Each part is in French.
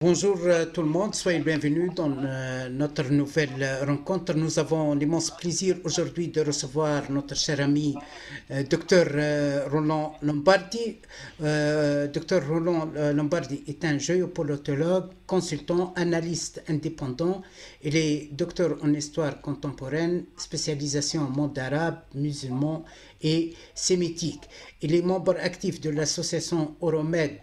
Bonjour euh, tout le monde, soyez bienvenus dans euh, notre nouvelle euh, rencontre. Nous avons l'immense plaisir aujourd'hui de recevoir notre cher ami Dr Roland Lombardi. Dr Roland Lombardi est un géopolitologue, consultant, analyste indépendant. Il est docteur en histoire contemporaine, spécialisation en monde arabe, musulman et sémitique. Il est membre actif de l'association Euromed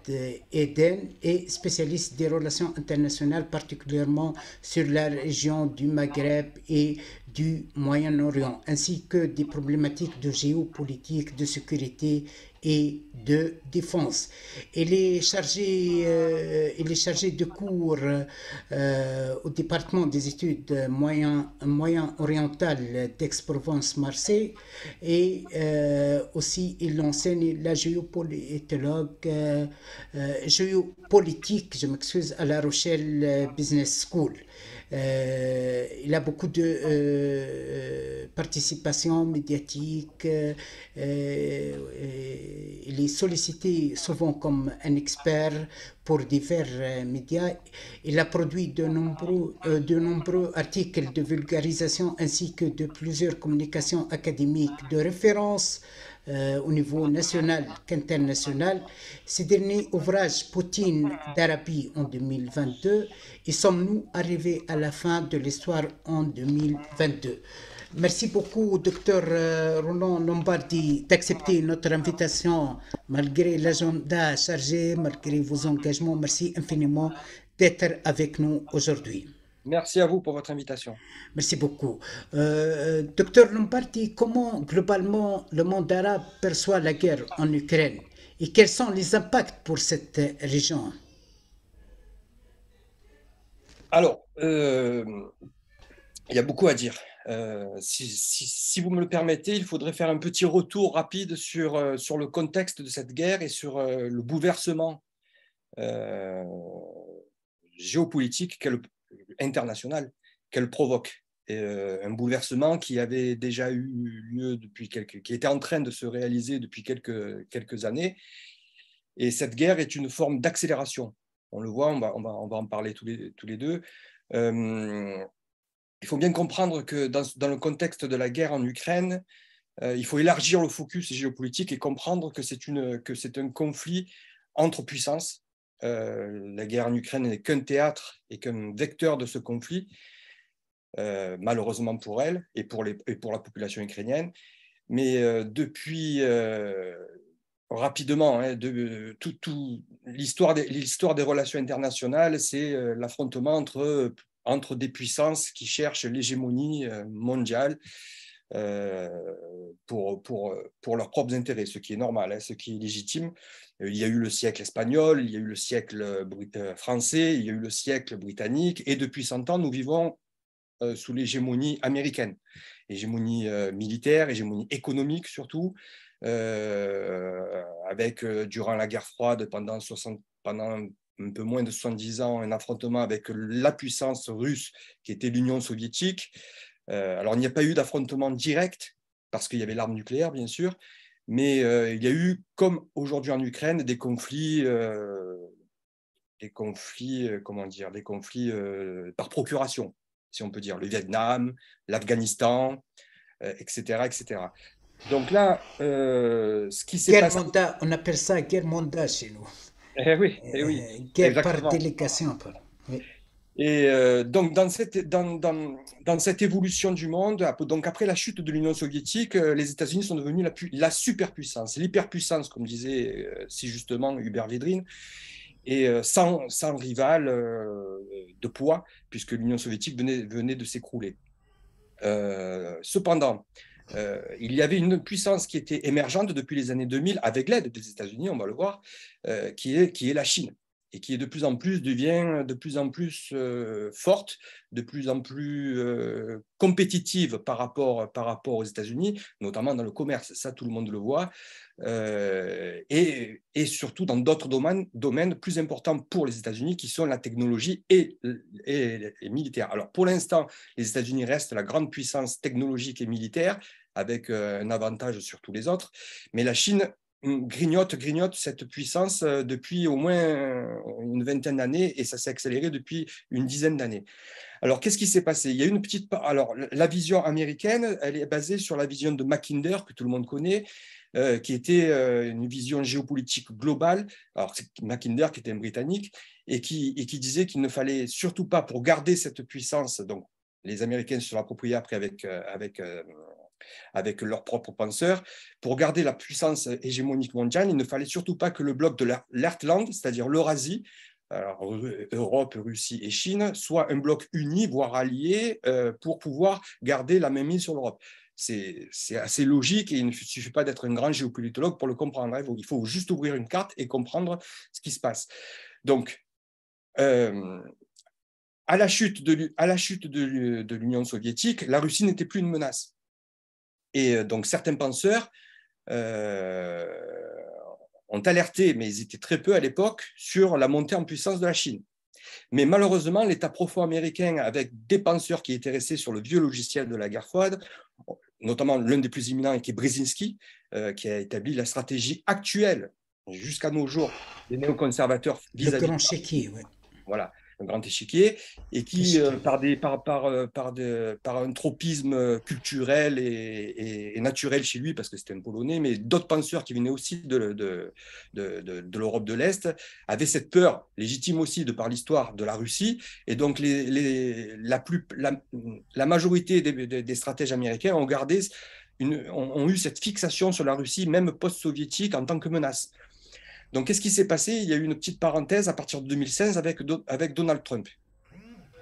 Eden et spécialiste des relations internationales, particulièrement sur la région du Maghreb et du Moyen-Orient, ainsi que des problématiques de géopolitique, de sécurité et de défense. Il est chargé, il euh, est chargé de cours euh, au département des études moyen, moyen oriental d'Aix-Provence-Marseille et euh, aussi il enseigne la géopolitologue, géopolitique, je m'excuse, à la Rochelle Business School. Euh, il a beaucoup de euh, euh, participation médiatique. il est sollicité souvent comme un expert pour divers médias. Il a produit de nombreux, de nombreux articles de vulgarisation ainsi que de plusieurs communications académiques de référence. Euh, au niveau national qu'international. Ces derniers ouvrages, Poutine d'Arabie en 2022, et sommes-nous arrivés à la fin de l'histoire en 2022 Merci beaucoup, docteur euh, Roland Lombardi, d'accepter notre invitation malgré l'agenda chargé, malgré vos engagements. Merci infiniment d'être avec nous aujourd'hui. Merci à vous pour votre invitation. Merci beaucoup. Euh, euh, docteur Lombardi, comment globalement le monde arabe perçoit la guerre en Ukraine et quels sont les impacts pour cette région Alors, euh, il y a beaucoup à dire. si, vous me le permettez, il faudrait faire un petit retour rapide sur, sur le contexte de cette guerre et sur le bouleversement géopolitique qu'elle internationale qu'elle provoque. Et, euh, un bouleversement qui avait déjà eu lieu depuis quelques, qui était en train de se réaliser depuis quelques, quelques années. Et cette guerre est une forme d'accélération. On le voit, on va, on va, on va, en parler tous les, tous les deux. Euh, il faut bien comprendre que dans, dans, le contexte de la guerre en Ukraine, euh, il faut élargir le focus géopolitique et comprendre que c'est un conflit entre puissances euh, la guerre en Ukraine n'est qu'un théâtre et qu'un vecteur de ce conflit, euh, malheureusement pour elle et pour, les, et pour la population ukrainienne. Mais euh, depuis rapidement, hein, l'histoire, des, l'histoire des relations internationales, c'est l'affrontement entre, entre des puissances qui cherchent l'hégémonie mondiale euh, pour, pour, pour leurs propres intérêts, ce qui est normal, hein, ce qui est légitime. Euh, il y a eu le siècle espagnol, il y a eu le siècle euh, français, il y a eu le siècle britannique, et depuis 100 ans, nous vivons sous l'hégémonie américaine, hégémonie militaire, hégémonie économique surtout, avec durant la guerre froide pendant, 60, pendant un peu moins de 70 ans un affrontement avec la puissance russe qui était l'Union soviétique, euh, alors, il n'y a pas eu d'affrontement direct, parce qu'il y avait l'arme nucléaire, bien sûr, mais euh, il y a eu, comme aujourd'hui en Ukraine, des conflits euh, des conflits, comment dire, des conflits par procuration, si on peut dire, le Vietnam, l'Afghanistan, etc., etc. Donc là, ce qui s'est passé... on appelle ça guerre mondiale chez nous. Eh oui, eh guerre par délégation. Et euh, donc, dans cette, dans, cette, évolution du monde, donc après la chute de l'Union soviétique, euh, les États-Unis sont devenus la, superpuissance, l'hyperpuissance, comme disait euh, si justement Hubert Védrine, et sans, rival de poids, puisque l'Union soviétique venait, de s'écrouler. cependant, il y avait une puissance qui était émergente depuis les années 2000, avec l'aide des États-Unis, on va le voir, qui est la Chine et qui est de plus en plus devient de plus en plus euh, forte, de plus en plus euh, compétitive par rapport, par rapport aux États-Unis, notamment dans le commerce, ça tout le monde le voit, euh, et, et, surtout dans d'autres domaines, domaines plus importants pour les États-Unis qui sont la technologie et, et, et militaire. Alors pour l'instant, les États-Unis restent la grande puissance technologique et militaire, avec un avantage sur tous les autres. Mais la Chine grignote, grignote cette puissance euh, depuis au moins euh, une vingtaine d'années et ça s'est accéléré depuis une dizaine d'années. Alors, qu'est-ce qui s'est passé Il y a une petite. Alors, la vision américaine, elle est basée sur la vision de Mackinder, que tout le monde connaît, euh, qui était une vision géopolitique globale. Alors, Mackinder qui était un Britannique et qui, qui disait qu'il ne fallait surtout pas, pour garder cette puissance, donc les Américains se sont appropriés après avec, avec avec leurs propres penseurs. Pour garder la puissance hégémonique mondiale, il ne fallait surtout pas que le bloc de l'Artland, c'est-à-dire l'Eurasie, Europe, Russie et Chine, soit un bloc uni, voire allié, euh, pour pouvoir garder la même mise sur l'Europe. C'est assez logique et il ne suffit pas d'être un grand géopolitologue pour le comprendre. Hein. Il faut juste ouvrir une carte et comprendre ce qui se passe. Donc, euh, à la chute de l'Union soviétique, la Russie n'était plus une menace. Et euh, donc certains penseurs euh, ont alerté, mais ils étaient très peu à l'époque, sur la montée en puissance de la Chine. Mais malheureusement, l'État profond américain, avec des penseurs qui étaient restés sur le vieux logiciel de la guerre froide, notamment l'un des plus éminents, qui est Brzezinski, euh, qui a établi la stratégie actuelle jusqu'à nos jours des néoconservateurs vis-à-vis. de... Voilà un grand échiquier, et qui, euh, par, des, par, euh, de, par un tropisme euh, culturel et, naturel chez lui, parce que c'était un Polonais, mais d'autres penseurs qui venaient aussi de, de, l'Europe de l'Est, avaient cette peur, légitime aussi de par l'histoire de la Russie, et donc les, la, plus, la, majorité des, stratèges américains ont gardé une, ont, eu cette fixation sur la Russie, même post-soviétique, en tant que menace. Donc, qu'est-ce qui s'est passé Il y a eu une petite parenthèse à partir de 2016 avec, Donald Trump.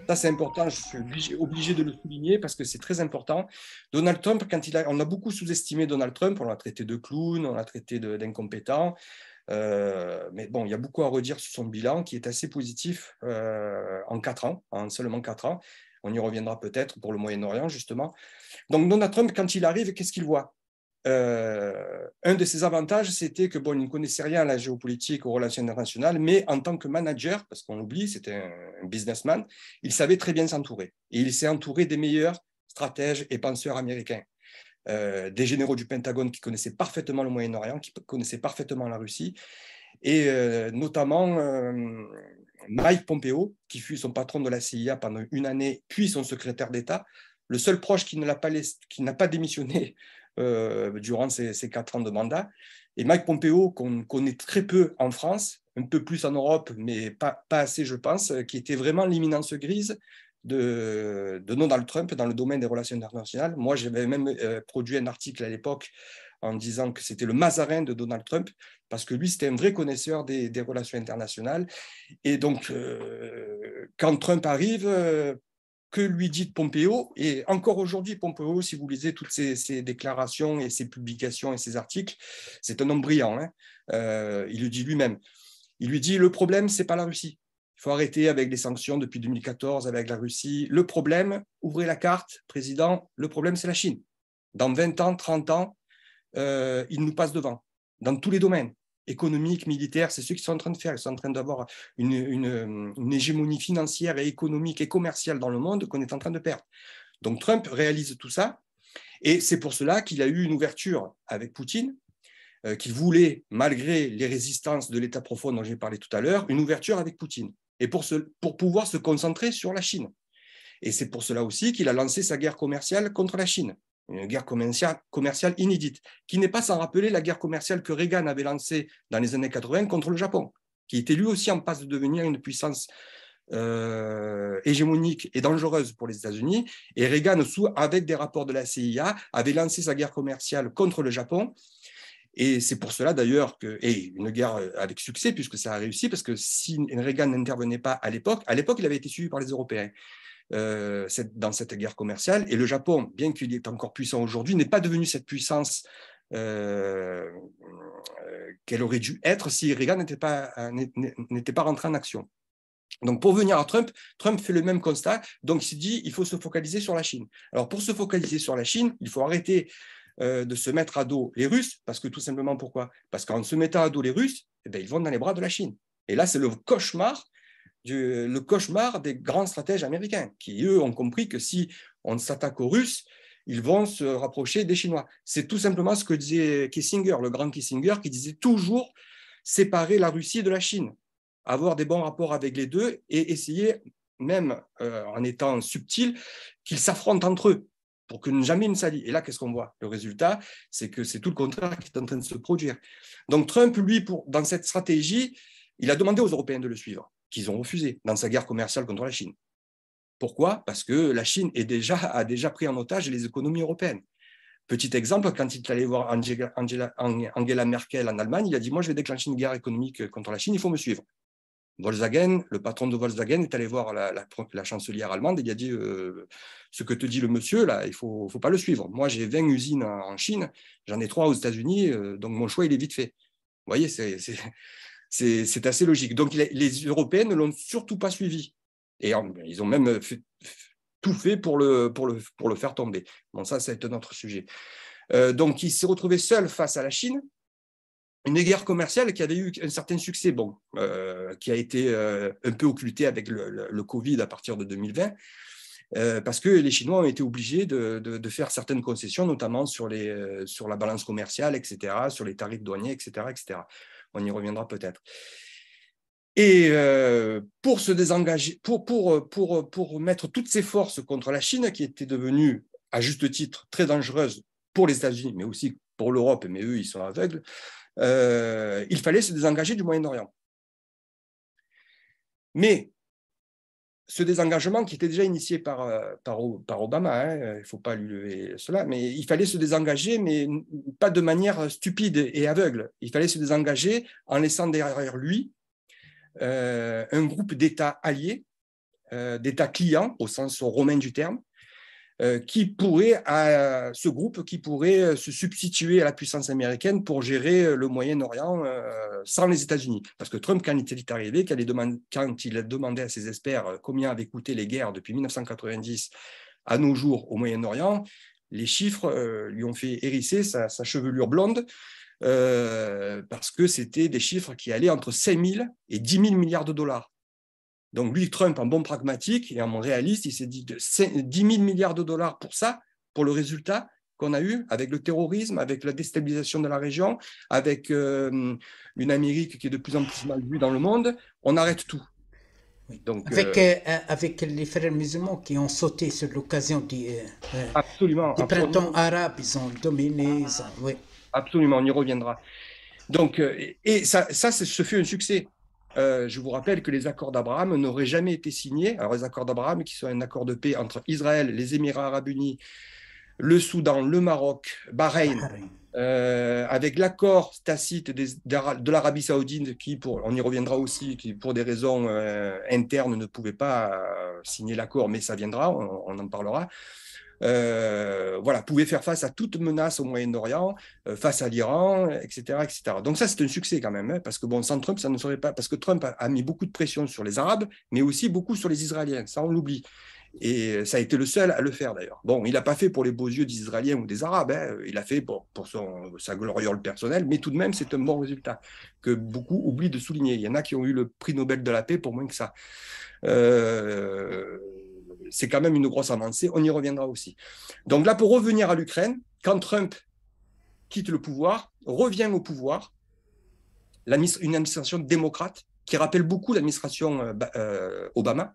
Ça, c'est important, je suis obligé, de le souligner parce que c'est très important. Donald Trump, quand il a, on a beaucoup sous-estimé Donald Trump, on l'a traité de clown, on l'a traité d'incompétent. Euh, mais bon, il y a beaucoup à redire sur son bilan qui est assez positif euh, en quatre ans, en seulement quatre ans. On y reviendra peut-être pour le Moyen-Orient, justement. Donc, Donald Trump, quand il arrive, qu'est-ce qu'il voit euh, un de ses avantages, c'était que bon, il ne connaissait rien à la géopolitique, ou aux relations internationales, mais en tant que manager, parce qu'on oublie, c'était un, businessman, il savait très bien s'entourer. Et il s'est entouré des meilleurs stratèges et penseurs américains, euh, des généraux du Pentagone qui connaissaient parfaitement le Moyen-Orient, qui connaissaient parfaitement la Russie, et euh, notamment Mike Pompeo, qui fut son patron de la CIA pendant une année, puis son secrétaire d'État. Le seul proche qui n'a pas démissionné euh, durant ces, quatre ans de mandat. Et Mike Pompeo, qu'on connaît très peu en France, un peu plus en Europe, mais pas, pas assez, je pense, euh, qui était vraiment l'imminence grise de, Donald Trump dans le domaine des relations internationales. Moi, j'avais même euh, produit un article à l'époque en disant que c'était le Mazarin de Donald Trump, parce que lui, c'était un vrai connaisseur des, relations internationales. Et donc, quand Trump arrive, que lui dit Pompeo. Et encore aujourd'hui, Pompeo, si vous lisez toutes ses, déclarations et ses publications et ses articles, c'est un homme brillant. Hein. Euh, il le dit lui-même. Il lui dit le problème, c'est pas la Russie. Il faut arrêter avec les sanctions depuis 2014 avec la Russie. Le problème, ouvrez la carte, président, le problème, c'est la Chine. Dans 20 ans, 30 ans, euh, il nous passe devant, dans tous les domaines économique, militaire, c'est ce qu'ils sont en train de faire. Ils sont en train d'avoir une, hégémonie financière et économique et commerciale dans le monde qu'on est en train de perdre. Donc Trump réalise tout ça, et c'est pour cela qu'il a eu une ouverture avec Poutine, euh, qu'il voulait, malgré les résistances de l'État profond dont j'ai parlé tout à l'heure, une ouverture avec Poutine, et pour, pour pouvoir se concentrer sur la Chine. Et c'est pour cela aussi qu'il a lancé sa guerre commerciale contre la Chine une guerre commerciale inédite, qui n'est pas sans rappeler la guerre commerciale que Reagan avait lancée dans les années 80 contre le Japon, qui était lui aussi en passe de devenir une puissance euh, hégémonique et dangereuse pour les États-Unis. Et Reagan, avec des rapports de la CIA, avait lancé sa guerre commerciale contre le Japon. Et c'est pour cela d'ailleurs que, et une guerre avec succès puisque ça a réussi, parce que si Reagan n'intervenait pas à l'époque, à l'époque il avait été suivi par les Européens. Euh, cette, dans cette guerre commerciale. Et le Japon, bien qu'il est encore puissant aujourd'hui, n'est pas devenu cette puissance euh, euh, qu'elle aurait dû être si Reagan n'était pas, n'était pas rentré en action. Donc pour venir à Trump, Trump fait le même constat. Donc il se dit, il faut se focaliser sur la Chine. Alors pour se focaliser sur la Chine, il faut arrêter de se mettre à dos les Russes, parce que tout simplement pourquoi Parce qu'en se mettant à dos les Russes, eh bien, ils vont dans les bras de la Chine. Et là, c'est le cauchemar du, le cauchemar des grands stratèges américains, qui, eux, ont compris que si on s'attaque aux Russes, ils vont se rapprocher des Chinois. C'est tout simplement ce que disait Kissinger, le grand Kissinger, qui disait toujours séparer la Russie de la Chine, avoir des bons rapports avec les deux et essayer, même euh, en étant subtil, qu'ils s'affrontent entre eux pour que jamais ne s'allient. Et là, qu'est-ce qu'on voit Le résultat, c'est que c'est tout le contraire qui est en train de se produire. Donc Trump, lui, pour, dans cette stratégie, il a demandé aux Européens de le suivre qu'ils ont refusé dans sa guerre commerciale contre la Chine. Pourquoi Parce que la Chine est déjà, a déjà pris en otage les économies européennes. Petit exemple, quand il est allé voir Angela, Merkel en Allemagne, il a dit Moi, je vais déclencher une guerre économique contre la Chine, il faut me suivre. Volkswagen, le patron de Volkswagen est allé voir la, la, chancelière allemande et il a dit euh, ce que te dit le monsieur là, il ne faut, faut, pas le suivre. Moi j'ai 20 usines en, Chine, j'en ai trois aux États-Unis, euh, donc mon choix il est vite fait. Vous voyez, c'est c'est assez logique. Donc les, Européens ne l'ont surtout pas suivi. Et ils ont même tout fait pour le, faire tomber. Bon, ça, c'est un autre sujet. Euh, donc, il s'est retrouvé seul face à la Chine. Une guerre commerciale qui avait eu un certain succès, bon, euh, qui a été euh, un peu occultée avec le, Covid à partir de 2020, parce que les Chinois ont été obligés de, faire certaines concessions, notamment sur, sur la balance commerciale, etc., sur les tarifs douaniers, etc., etc on y reviendra peut-être. Et euh, pour se désengager, pour, mettre toutes ses forces contre la Chine, qui était devenue, à juste titre, très dangereuse pour les États-Unis, mais aussi pour l'Europe, mais eux, ils sont aveugles, euh, il fallait se désengager du Moyen-Orient. Mais ce désengagement qui était déjà initié par, euh, par, Obama, hein, euh, il ne faut pas lui lever cela, mais il fallait se désengager, mais pas de manière stupide et aveugle. Il fallait se désengager en laissant derrière lui euh, un groupe d'États alliés, d'États clients au sens romain du terme, euh, qui pourrait, ce groupe qui pourrait euh, se substituer à la puissance américaine pour gérer euh, le Moyen-Orient sans les États-Unis. Parce que Trump, quand il est arrivé, quand il a demandé à ses experts combien avaient coûté les guerres depuis 1990 à nos jours au Moyen-Orient, les chiffres lui ont fait hérisser sa, chevelure blonde. parce que c'était des chiffres qui allaient entre 5 000 et 10 000 milliards de dollars. Donc lui, Trump, en bon pragmatique et en bon réaliste, il s'est dit de 10 000 milliards de dollars pour ça, pour le résultat qu'on a eu avec le terrorisme, avec la déstabilisation de la région, avec euh, une Amérique qui est de plus en plus mal vue dans le monde, on arrête tout. Donc, euh, avec, euh, avec les frères musulmans qui ont sauté sur l'occasion du, absolument, printemps arabe, ils ont dominé. Absolument, on y reviendra. Donc, et ça, ça ce fut un succès. Euh, je vous rappelle que les accords d'Abraham n'auraient jamais été signés. Alors, les accords d'Abraham, qui sont un accord de paix entre Israël, les Émirats arabes unis, le Soudan, le Maroc, Bahreïn, euh, avec l'accord tacite de l'Arabie saoudite, qui, on y reviendra aussi, qui pour des raisons euh, internes ne pouvait pas signer l'accord, mais ça viendra, on en parlera. Euh, voilà, pouvait faire face à toute menace au Moyen-Orient, euh, face à l'Iran, etc., etc. Donc ça, c'est un succès quand même, hein, parce que bon, sans Trump, ça ne serait pas, parce que Trump a, mis beaucoup de pression sur les Arabes, mais aussi beaucoup sur les Israéliens, ça on l'oublie. Et ça a été le seul à le faire d'ailleurs. Bon, il n'a pas fait pour les beaux yeux des Israéliens ou des Arabes, hein. il a fait pour, son, sa gloriole personnelle, mais tout de même, c'est un bon résultat que beaucoup oublient de souligner. Il y en a qui ont eu le prix Nobel de la paix pour moins que ça. Euh, c'est quand même une grosse avancée, on y reviendra aussi. Donc là, pour revenir à l'Ukraine, quand Trump quitte le pouvoir, revient au pouvoir, une administration démocrate qui rappelle beaucoup l'administration euh, euh, Obama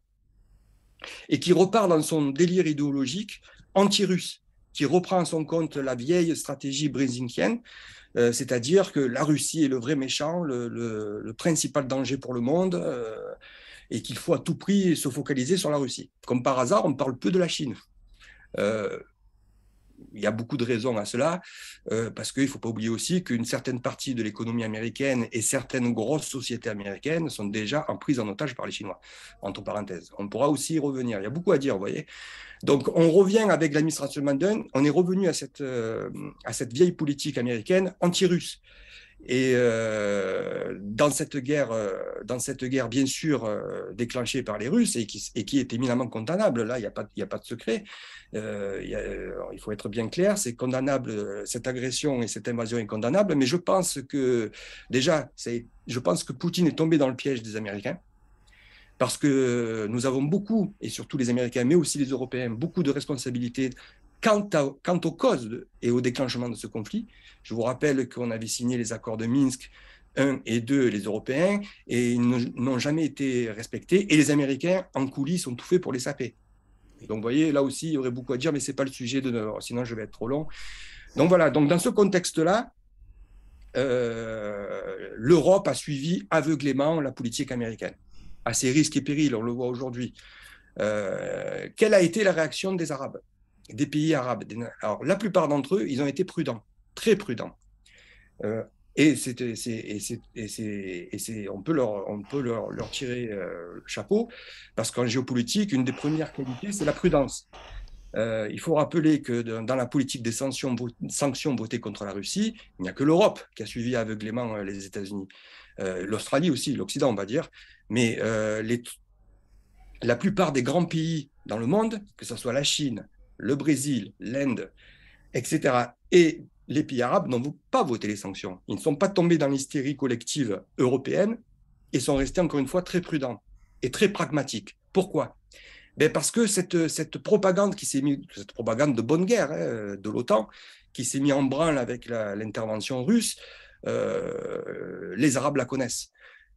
et qui repart dans son délire idéologique anti-russe, qui reprend en son compte la vieille stratégie brésilienne, euh, c'est-à-dire que la Russie est le vrai méchant, le, principal danger pour le monde, et qu'il faut à tout prix se focaliser sur la Russie. Comme par hasard, on parle peu de la Chine. Euh, il y a beaucoup de raisons à cela, euh, parce qu'il ne faut pas oublier aussi qu'une certaine partie de l'économie américaine et certaines grosses sociétés américaines sont déjà en prise en otage par les Chinois, entre parenthèses. On pourra aussi y revenir. Il y a beaucoup à dire, vous voyez. Donc, on revient avec l'administration Biden, on est revenu à cette, euh, à cette vieille politique américaine anti-russe. Et euh, dans cette guerre, euh, dans cette guerre bien sûr euh, déclenchée par les Russes et qui, et qui est éminemment condamnable, là il n'y a, pas de secret, il faut être bien clair, c'est condamnable, cette agression et cette invasion est condamnable, mais je pense que déjà, je pense que Poutine est tombé dans le piège des Américains parce que nous avons beaucoup, et surtout les Américains, mais aussi les Européens, beaucoup de responsabilités Quant, aux causes et au déclenchement de ce conflit, je vous rappelle qu'on avait signé les accords de Minsk 1 et 2, les Européens, et ils n'ont jamais été respectés, et les Américains, en coulisses, ont tout fait pour les saper. Donc, vous voyez, là aussi, il y aurait beaucoup à dire, mais ce n'est pas le sujet de sinon je vais être trop long. Donc, voilà, donc dans ce contexte-là, euh, l'Europe a suivi aveuglément la politique américaine, à ses risques et périls, on le voit aujourd'hui. Euh, quelle a été la réaction des Arabes des pays arabes. Alors, la plupart d'entre eux, ils ont été prudents, très prudents. Euh, et, c'est, on peut, leur, on peut leur, tirer le euh, chapeau, parce qu'en géopolitique, une des premières qualités, c'est la prudence. Euh, il faut rappeler que dans la politique des sanctions, votées contre la Russie, il n'y a que l'Europe qui a suivi aveuglément les États-Unis. L'Australie aussi, l'Occident, on va dire. Mais les, la plupart des grands pays dans le monde, que ce soit la Chine, le Brésil, l'Inde, etc. Et les pays arabes n'ont pas voté les sanctions. Ils ne sont pas tombés dans l'hystérie collective européenne et sont restés encore une fois très prudents et très pragmatiques. Pourquoi ben Parce que cette, cette propagande qui s'est mise, cette propagande de bonne guerre hein, de l'OTAN, qui s'est mise en branle avec l'intervention russe, euh, les Arabes la connaissent.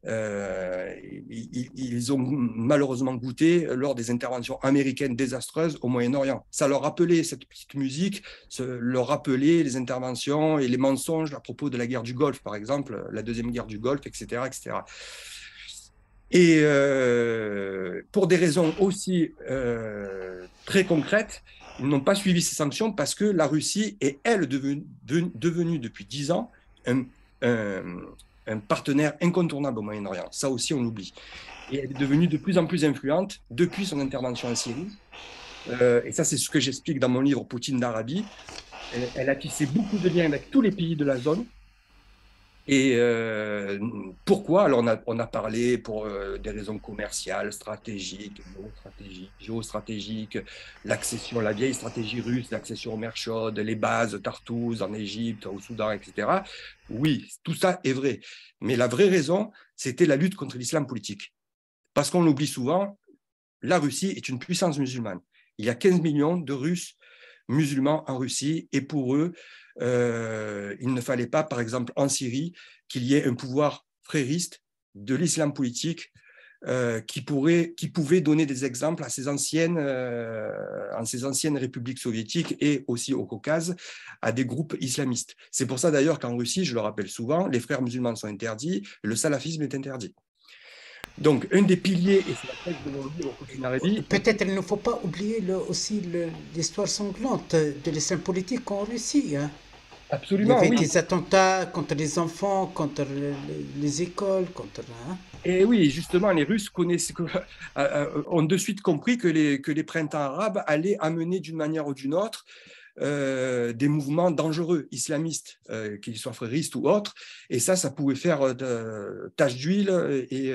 Euh, ils, ils, ont malheureusement goûté lors des interventions américaines désastreuses au Moyen-Orient. Ça leur rappelait cette petite musique, ce, leur rappelait les interventions et les mensonges à propos de la guerre du Golfe, par exemple, la deuxième guerre du Golfe, etc., etc. Et euh, pour des raisons aussi euh, très concrètes, ils n'ont pas suivi ces sanctions parce que la Russie est, elle, devenue, depuis dix ans un, un partenaire incontournable au Moyen-Orient. Ça aussi, on l'oublie. Et elle est devenue de plus en plus influente depuis son intervention en Syrie. Euh, et ça, c'est ce que j'explique dans mon livre Poutine d'Arabie. Elle, elle a tissé beaucoup de liens avec tous les pays de la zone, et euh, pourquoi Alors, on a, parlé pour euh, des raisons commerciales, stratégiques, géostratégiques, l'accession, la vieille stratégie russe, l'accession aux mers les bases Tartous, en Égypte, au Soudan, etc. Oui, tout ça est vrai. Mais la vraie raison, c'était la lutte contre l'islam politique. Parce qu'on oublie souvent, la Russie est une puissance musulmane. Il y a 15 millions de Russes musulmans en Russie, et pour eux, euh, il ne fallait pas, par exemple, en Syrie, qu'il y ait un pouvoir frériste de l'islam politique euh, qui, pourrait, qui pouvait donner des exemples à ces anciennes, euh, ces anciennes républiques soviétiques et aussi au Caucase, à des groupes islamistes. C'est pour ça d'ailleurs qu'en Russie, je le rappelle souvent, les frères musulmans sont interdits, le salafisme est interdit. Donc, un des piliers, et c'est la de Peut-être il ne faut pas oublier le, aussi l'histoire sanglante de l'essai politique en Russie. Hein. Absolument. Il y avait des attentats contre les enfants, contre les, écoles, contre. Hein. Et oui, justement, les Russes connaissent, euh, euh, ont de suite compris que les, que les printemps arabes allaient amener d'une manière ou d'une autre euh, des mouvements dangereux, islamistes, euh, qu'ils soient fréristes ou autres. Et ça, ça pouvait faire euh, de, tache d'huile et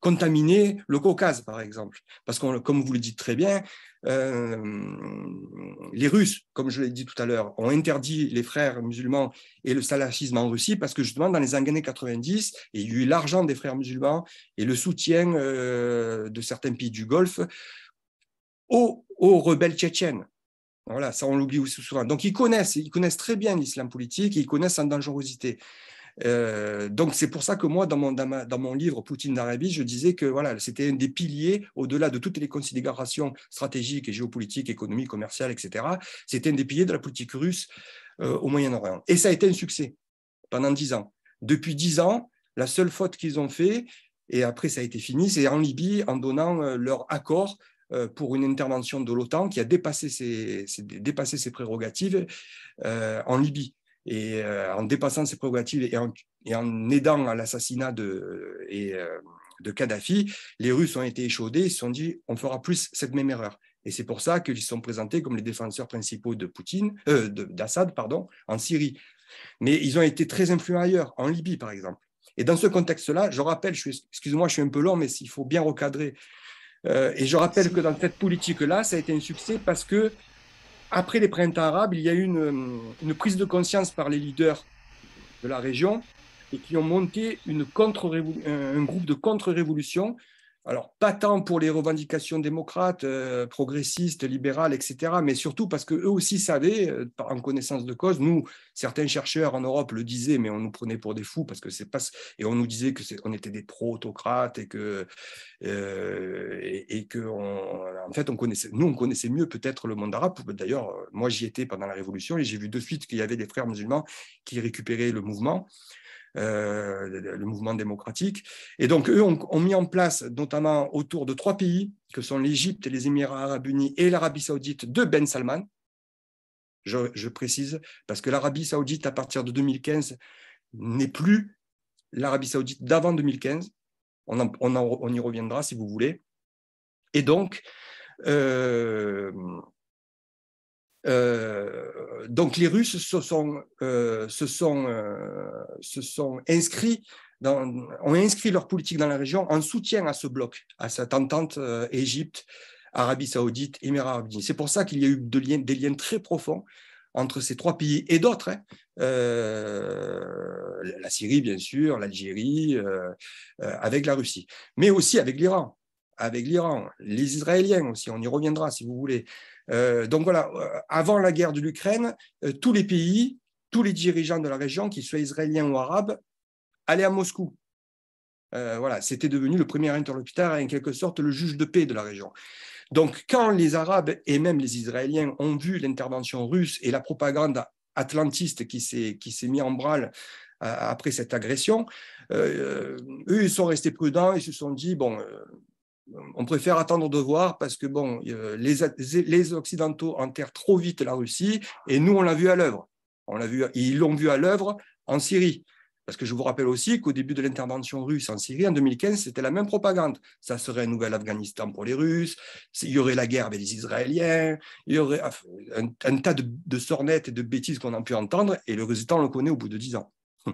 contaminer le Caucase, par exemple. Parce que, comme vous le dites très bien, les Russes, comme je l'ai dit tout à l'heure, ont interdit les frères musulmans et le salafisme en Russie parce que justement, dans les années 90, il y a eu l'argent des frères musulmans et le soutien de certains pays du Golfe aux, aux rebelles tchétchènes. Voilà, ça on l'oublie aussi souvent. Donc ils connaissent, ils connaissent très bien l'islam politique, et ils connaissent sa dangerosité. Euh, donc c'est pour ça que moi, dans mon, dans, mon livre Poutine d'Arabie, je disais que voilà, c'était un des piliers, au-delà de toutes les considérations stratégiques et géopolitiques, économiques, commerciales, etc., c'était un des piliers de la politique russe euh, au Moyen-Orient. Et ça a été un succès pendant dix ans. Depuis dix ans, la seule faute qu'ils ont fait, et après ça a été fini, c'est en Libye, en donnant euh, leur accord euh, pour une intervention de l'OTAN qui a dépassé ses, ses, dépassé ses prérogatives euh, en Libye. Et euh, en dépassant ses prérogatives et en, aidant à l'assassinat de, et, de Kadhafi, les Russes ont été échaudés, ils se sont dit on fera plus cette même erreur. Et c'est pour ça qu'ils sont présentés comme les défenseurs principaux de Poutine, d'Assad, pardon, en Syrie. Mais ils ont été très influents ailleurs, en Libye par exemple. Et dans ce contexte-là, je rappelle, excusez-moi, je suis un peu long, mais il faut bien recadrer. Euh, et je rappelle que dans cette politique-là, ça a été un succès parce que, après les printemps arabes, il y a eu une, euh, prise de conscience par les leaders de la région et qui ont monté un groupe de contre-révolution alors pas tant pour les revendications démocrates, euh, progressistes, libérales, etc., mais surtout parce qu'eux aussi savaient, euh, en connaissance de cause, nous, certains chercheurs en Europe le disaient, mais on nous prenait pour des fous parce que c'est pas, et on nous disait qu'on était des pro-autocrates et que, euh, et, que, en fait, on connaissait, nous, on connaissait mieux peut-être le monde arabe. D'ailleurs, moi, j'y étais pendant la Révolution et j'ai vu de suite qu'il y avait des frères musulmans qui récupéraient le mouvement. Euh, le mouvement démocratique. Et donc, eux ont, mis en place, notamment autour de trois pays, que sont l'Égypte, les Émirats arabes unis et l'Arabie saoudite de Ben Salman. Je, précise, parce que l'Arabie saoudite, à partir de 2015, n'est plus l'Arabie saoudite d'avant 2015. On, on, on, y reviendra si vous voulez. Et donc, euh, euh, donc les Russes se sont, euh, euh, se sont, inscrits, ont inscrit leur politique dans la région en soutien à ce bloc, à cette entente Égypte, Arabie saoudite, Émirats arabes C'est pour ça qu'il y a eu des liens très profonds entre ces trois pays et d'autres. Hein. la Syrie, bien sûr, l'Algérie, avec la Russie, mais aussi avec l'Iran avec l'Iran, les Israéliens aussi, on y reviendra si vous voulez, euh, donc voilà, euh, avant la guerre de l'Ukraine, euh, tous les pays, tous les dirigeants de la région, qu'ils soient israéliens ou arabes, allaient à Moscou. voilà, c'était devenu le premier interlocuteur et en quelque sorte le juge de paix de la région. Donc, quand les Arabes et même les Israéliens ont vu l'intervention russe et la propagande atlantiste qui s'est mise en branle après cette agression, eux, ils sont restés prudents, et se sont dit, bon, on préfère attendre de voir parce que bon, euh, les, Occidentaux enterrent trop vite la Russie et nous, on l'a vu à l'œuvre. ils l'ont vu à l'œuvre en Syrie. Parce que je vous rappelle aussi qu'au début de l'intervention russe en Syrie, en 2015, c'était la même propagande. Ça serait un nouvel Afghanistan pour les Russes, il y aurait la guerre avec les Israéliens, il y aurait un, tas de, de sornettes et de bêtises qu'on a pu entendre, et le résultat, on le connaît au bout de dix ans.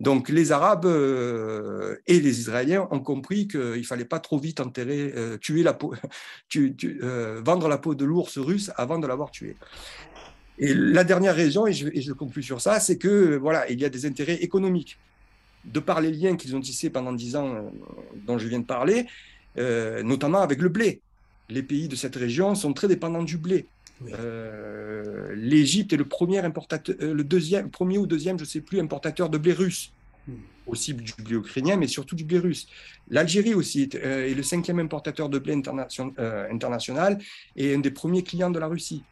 Donc les Arabes euh, et les Israéliens ont compris qu'il ne fallait pas trop vite enterrer, euh, tuer la peau, euh, vendre la peau de l'ours russe avant de l'avoir tué. Et la dernière raison, et je, conclue sur ça, c'est que voilà, il y a des intérêts économiques. De par les liens qu'ils ont tissés pendant dix ans, dont je viens de parler, notamment avec le blé les pays de cette région sont très dépendants du blé. Euh, L'Égypte est le premier importateur, euh, le deuxième, premier ou deuxième, je sais plus, importateur de blé russe, hmm. aussi du blé ukrainien, mais surtout du blé russe. L'Algérie aussi est, euh, le cinquième importateur de blé international et un des premiers clients de la Russie.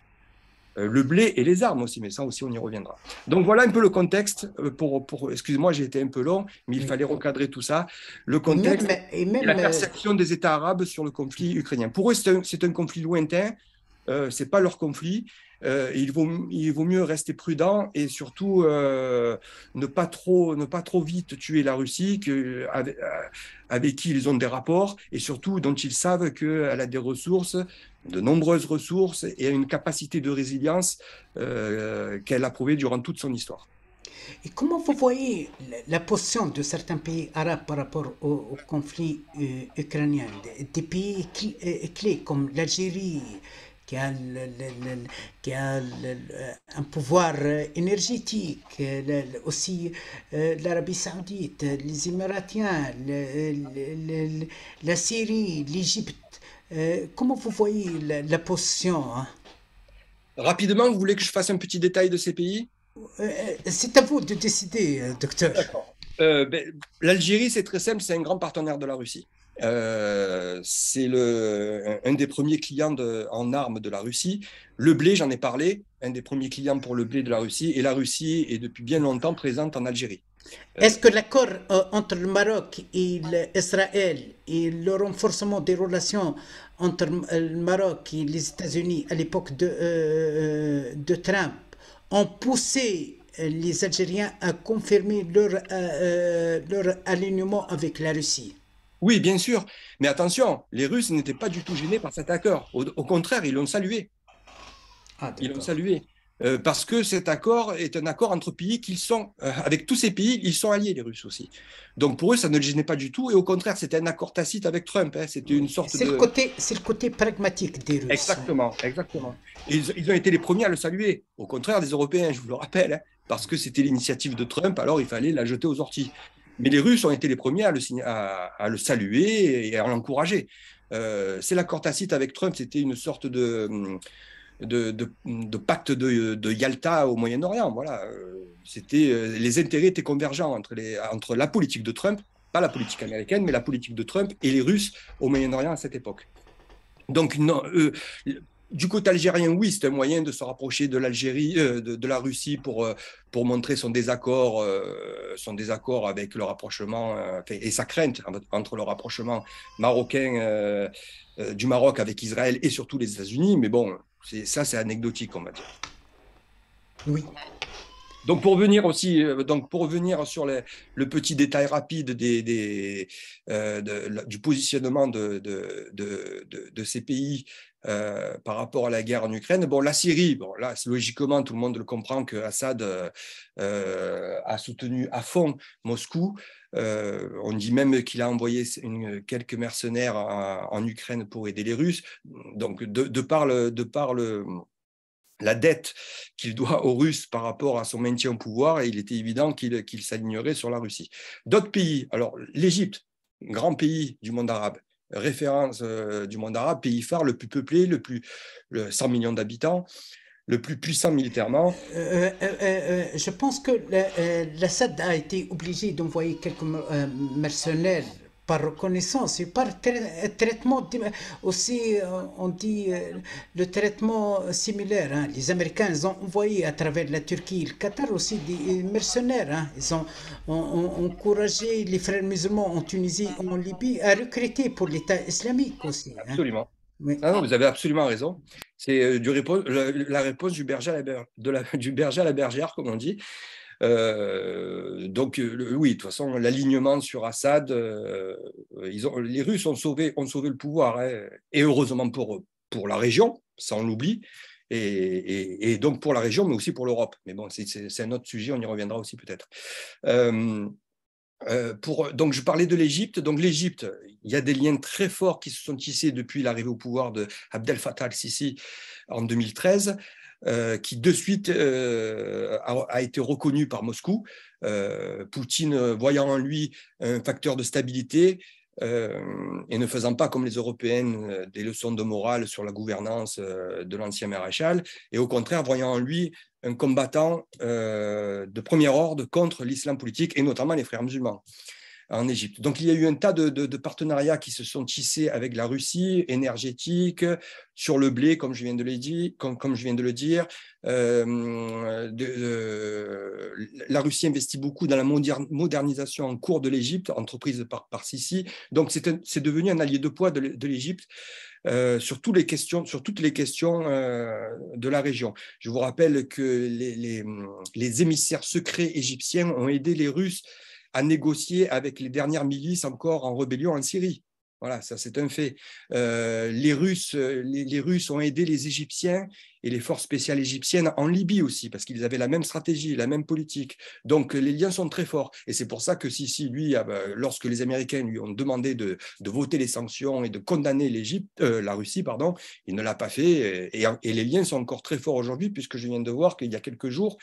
Euh, le blé et les armes aussi, mais ça aussi on y reviendra. Donc voilà un peu le contexte euh, pour, pour excusez-moi, j'ai été un peu long, mais il fallait recadrer tout ça, le contexte et, même, la euh, perception des États arabes sur le conflit ukrainien. Pour eux, c'est un, conflit lointain, ce c'est pas leur conflit, euh, il, vaut, il vaut mieux rester prudent et surtout euh, ne, pas trop, ne pas trop vite tuer la Russie que, euh, avec, qui ils ont des rapports et surtout dont ils savent qu'elle a des ressources, de nombreuses ressources et une capacité de résilience qu'elle a prouvée durant toute son histoire. Et comment vous voyez la position de certains pays arabes par rapport au, conflit ukrainien Des pays clés comme l'Algérie, qui a, euh, un pouvoir euh, énergétique, euh, aussi l'Arabie saoudite, les Émiratiens, la Syrie, l'Égypte. Comment vous voyez la, potion position hein? Rapidement, vous voulez que je fasse un petit détail de ces pays C'est à vous de décider, docteur. Euh, ben, L'Algérie, c'est très simple, c'est un grand partenaire de la Russie. Euh, c'est le, un des premiers clients en armes de la Russie. Le blé, j'en ai parlé, un des premiers clients pour le blé de la Russie. Et la Russie est depuis bien longtemps présente en Algérie. Euh, Est-ce que l'accord euh, entre le Maroc et Israël et le renforcement des relations entre le Maroc et les États-Unis à l'époque de, Trump ont poussé les Algériens à confirmer leur alignement avec la Russie oui, bien sûr. Mais attention, les Russes n'étaient pas du tout gênés par cet accord. Au, contraire, ils l'ont salué. Ah, ils l'ont salué. Euh, parce que cet accord est un accord entre pays qu'ils sont, euh, avec tous ces pays, ils sont alliés, les Russes aussi. Donc pour eux, ça ne les gênait pas du tout, et au contraire, c'était un accord tacite avec Trump. Hein. c'était une sorte de. c'est le côté pragmatique des Russes. Exactement, exactement. ils, ont été les premiers à le saluer, au contraire des Européens, je vous le rappelle, hein. parce que c'était l'initiative de Trump, alors il fallait la jeter aux orties. Mais les Russes ont été les premiers à le, le saluer et à l'encourager. Euh, c'est l'accord tacite avec Trump, c'était une sorte de, de, pacte de, Yalta au Moyen-Orient. Voilà. Euh, c'était, euh, les intérêts étaient convergents entre, les, entre la politique de Trump, pas la politique américaine, mais la politique de Trump et les Russes au Moyen-Orient à cette époque. Donc, non, du côté algérien, oui, c'est un moyen de se rapprocher de l'Algérie, euh, de, la Russie pour, euh, pour montrer son désaccord, euh, son désaccord avec le rapprochement et sa crainte entre le rapprochement marocain du Maroc avec Israël et surtout les États-Unis. Mais bon, ça, c'est anecdotique, on va dire. Oui. Donc pour venir aussi, donc pour revenir sur le petit détail rapide des, du positionnement de, de ces pays euh, par rapport à la guerre en Ukraine. Bon, la Syrie, bon, là, logiquement, tout le monde le comprend que Assad euh, a soutenu à fond Moscou. Euh, on dit même qu'il a envoyé quelques mercenaires en, Ukraine pour aider les Russes. Donc, de, par de par la dette qu'il doit aux Russes par rapport à son maintien au pouvoir, il était évident qu'il s'ignorait s'alignerait sur la Russie. D'autres pays, alors l'Égypte, grand pays du monde arabe, référence euh, du monde arabe, pays phare le plus peuplé, le plus le 100 millions d'habitants, le plus puissant militairement. Euh, euh, je pense que l'Assad a été obligé d'envoyer quelques mercenaires par reconnaissance et par traitement. Aussi, euh, on dit euh, le traitement similaire. Hein. Les Américains ont envoyé à travers la Turquie, le Qatar aussi, des euh, mercenaires. Hein. Ils ont, encouragé les frères musulmans en Tunisie en Libye à recruter pour l'État islamique aussi. Hein. Absolument. Ah vous avez absolument raison. C'est la réponse du berger à la, de la... du berger à la bergère, comme on dit. Euh, donc euh, oui, de toute façon, l'alignement sur Assad, euh, ils ont, les Russes ont sauvé, ont sauvé le pouvoir, hein, et heureusement pour, pour la région, ça on et, et, donc pour la région, mais aussi pour l'Europe. Mais bon, c'est un autre sujet, on y reviendra aussi peut-être. pour, donc je parlais de l'Égypte. Donc l'Égypte, il y a des liens très forts qui se sont tissés depuis l'arrivée au pouvoir de Abdel Fattah al-Sisi en 2013. Euh, qui de suite euh, a, été reconnu par Moscou. Euh, Poutine, voyant en lui un facteur de stabilité, et ne faisant pas comme les Européennes des leçons de morale sur la gouvernance de l'ancien maréchal, et au contraire voyant en lui un combattant de premier ordre contre l'islam politique et notamment les frères musulmans en Égypte. Donc il y a eu un tas de, partenariats qui se sont tissés avec la Russie, énergétique, sur le blé, comme je viens de le dire, la Russie investit beaucoup dans la modernisation en cours de l'Égypte, entreprise par, par Donc c'est devenu un allié de poids de, l'Égypte. Euh, sur, toutes les questions, euh, de la région. Je vous rappelle que les émissaires secrets égyptiens ont aidé les Russes à négocier avec les dernières milices encore en rébellion en Syrie. Voilà, ça c'est un fait. Euh, les, Russes, euh, les, Russes ont aidé les Égyptiens et les forces spéciales égyptiennes en Libye aussi, parce qu'ils avaient la même stratégie, la même politique. Donc les liens sont très forts. Et c'est pour ça que Sisi, lui, ah ben, lorsque les Américains lui ont demandé de, voter les sanctions et de condamner l'Égypte, euh, la Russie, pardon, il ne l'a pas fait. Et, et, les liens sont encore très forts aujourd'hui, puisque je viens de voir qu'il y a quelques jours,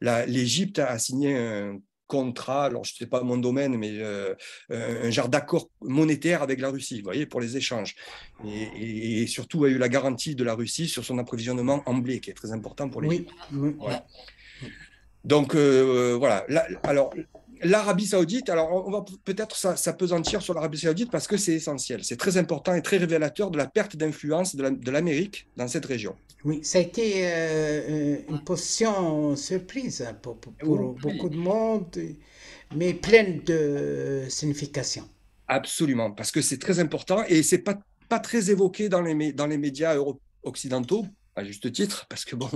l'Égypte a signé un contrat, alors je ne sais pas mon domaine, mais euh, euh, un genre d'accord monétaire avec la Russie, vous voyez, pour les échanges. Et, et, surtout, a eu la garantie de la Russie sur son approvisionnement en blé, qui est très important pour les. Oui. Donc euh, voilà. alors l'Arabie Saoudite, alors on va peut-être s'apesantir sur l'Arabie Saoudite parce que c'est essentiel, c'est très important et très révélateur de la perte d'influence de l'Amérique dans cette région. Oui, ça a été euh, une position surprise pour, beaucoup de monde, mais pleine de signification. Absolument, parce que c'est très important et c'est pas, pas très évoqué dans les, dans les médias occidentaux à juste titre, parce que bon,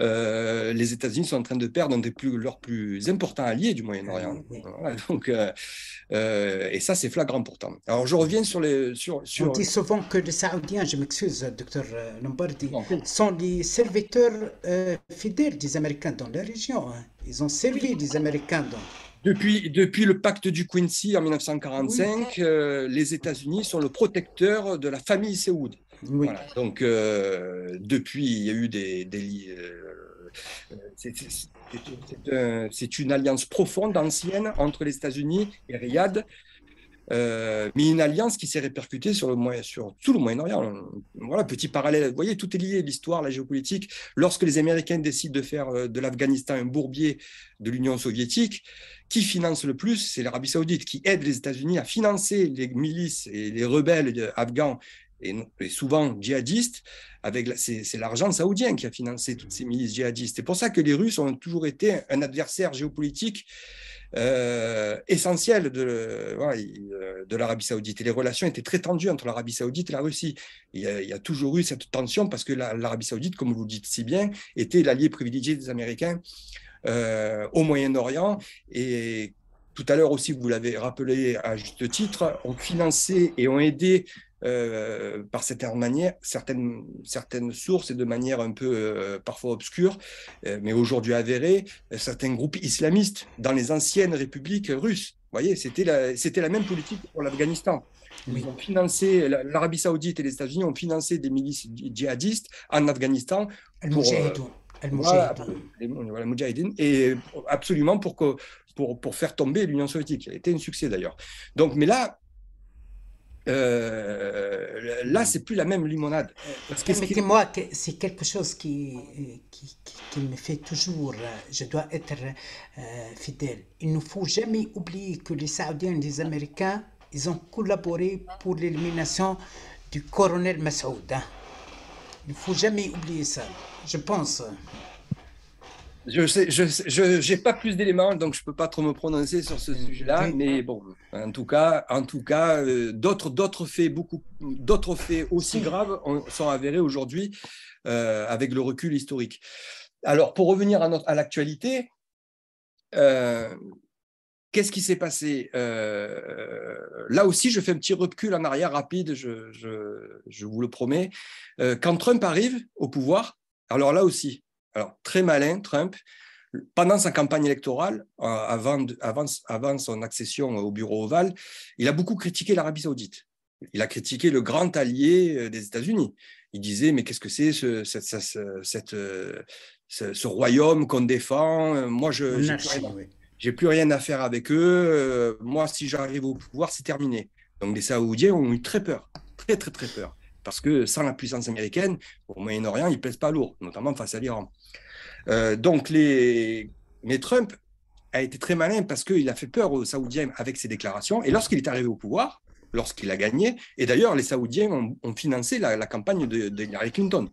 euh, les États-Unis sont en train de perdre un des plus, leurs plus importants alliés du Moyen-Orient. Ah donc, euh, euh, et ça, c'est flagrant pourtant. Alors, je reviens sur les. Sur, sur... On dit souvent que les Saoudiens, je m'excuse, docteur Lombardi, sont les serviteurs fidèles des Américains dans la région. Hein. Ils ont servi les Américains dans. Depuis, depuis, le pacte du Quincy en 1945, les États-Unis sont le protecteur de la famille Séoud. Donc, euh, depuis, il y a eu des. Euh, c'est une alliance profonde, ancienne, entre les États-Unis et Riyad. Euh, mais une alliance qui s'est répercutée sur, sur tout le Moyen-Orient. Voilà, petit parallèle. Vous voyez, tout est lié, l'histoire, la géopolitique. Lorsque les Américains décident de faire de l'Afghanistan un bourbier de l'Union soviétique, qui finance le plus C'est l'Arabie saoudite, qui aide les États-Unis à financer les milices et les rebelles afghans et, souvent djihadistes, avec c'est l'argent saoudien qui a financé toutes ces milices djihadistes. C'est pour ça que les Russes ont toujours été un adversaire géopolitique euh, essentiel de, euh, de l'Arabie saoudite. Et les relations étaient très tendues entre l'Arabie saoudite et la Russie. Il y, a, toujours eu cette tension parce que l'Arabie saoudite, comme vous le dites si bien, était l'allié privilégié des Américains euh, au Moyen-Orient. Et tout à l'heure aussi, vous l'avez rappelé à juste titre, ont financé et ont aidé euh, par certaines, manières, certaines, certaines sources et de manière un peu euh, parfois obscure, euh, mais aujourd'hui avérée, certains groupes islamistes dans les anciennes républiques russes. Vous voyez, c'était la, c'était la même politique pour l'Afghanistan. Ils ont financé, l'Arabie Saoudite et les États-Unis ont financé des milices djihadistes en Afghanistan pour. Voilà, et absolument pour, que, pour, pour faire tomber l'Union soviétique. a était un succès d'ailleurs. Donc, mais là, euh, là, c'est plus la même limonade. Parce moi c'est quelque chose qui, qui, me fait toujours, euh, je dois être euh, fidèle. Il ne faut jamais oublier que les Saoudiens et les Américains, ils ont collaboré pour l'élimination du colonel Massoud. Hein. Il ne faut jamais oublier ça, je pense. Je n'ai pas plus d'éléments, donc je ne peux pas trop me prononcer sur ce sujet-là, mais bon, en tout cas, en tout cas, euh, d'autres, d'autres faits beaucoup, d'autres faits aussi graves sont avérés aujourd'hui euh, avec le recul historique. Alors, pour revenir à, notre, à l'actualité, euh, qu'est-ce qui s'est passé Là aussi, je fais un petit recul en arrière rapide, je, vous le promets. quand Trump arrive au pouvoir, alors là aussi, très malin, Trump. Pendant sa campagne électorale, euh, avant, son accession au bureau ovale, il a beaucoup critiqué l'Arabie saoudite. Il a critiqué le grand allié euh, des États-Unis. Il disait, mais qu'est-ce que c'est ce, euh, royaume qu'on défend Moi, je n'ai plus, rien à faire avec eux. Moi, si j'arrive au pouvoir, c'est terminé. Donc les Saoudiens ont eu très peur, très, très, très peur parce que sans la puissance américaine, au Moyen-Orient, ils pèsent pas lourd, notamment face à l'Iran. Euh, donc les... Mais Trump a été très malin parce qu'il a fait peur aux Saoudiens avec ses déclarations. Et lorsqu'il est arrivé au pouvoir, lorsqu'il a gagné, et d'ailleurs les Saoudiens ont, financé la, campagne de, de Hillary Clinton.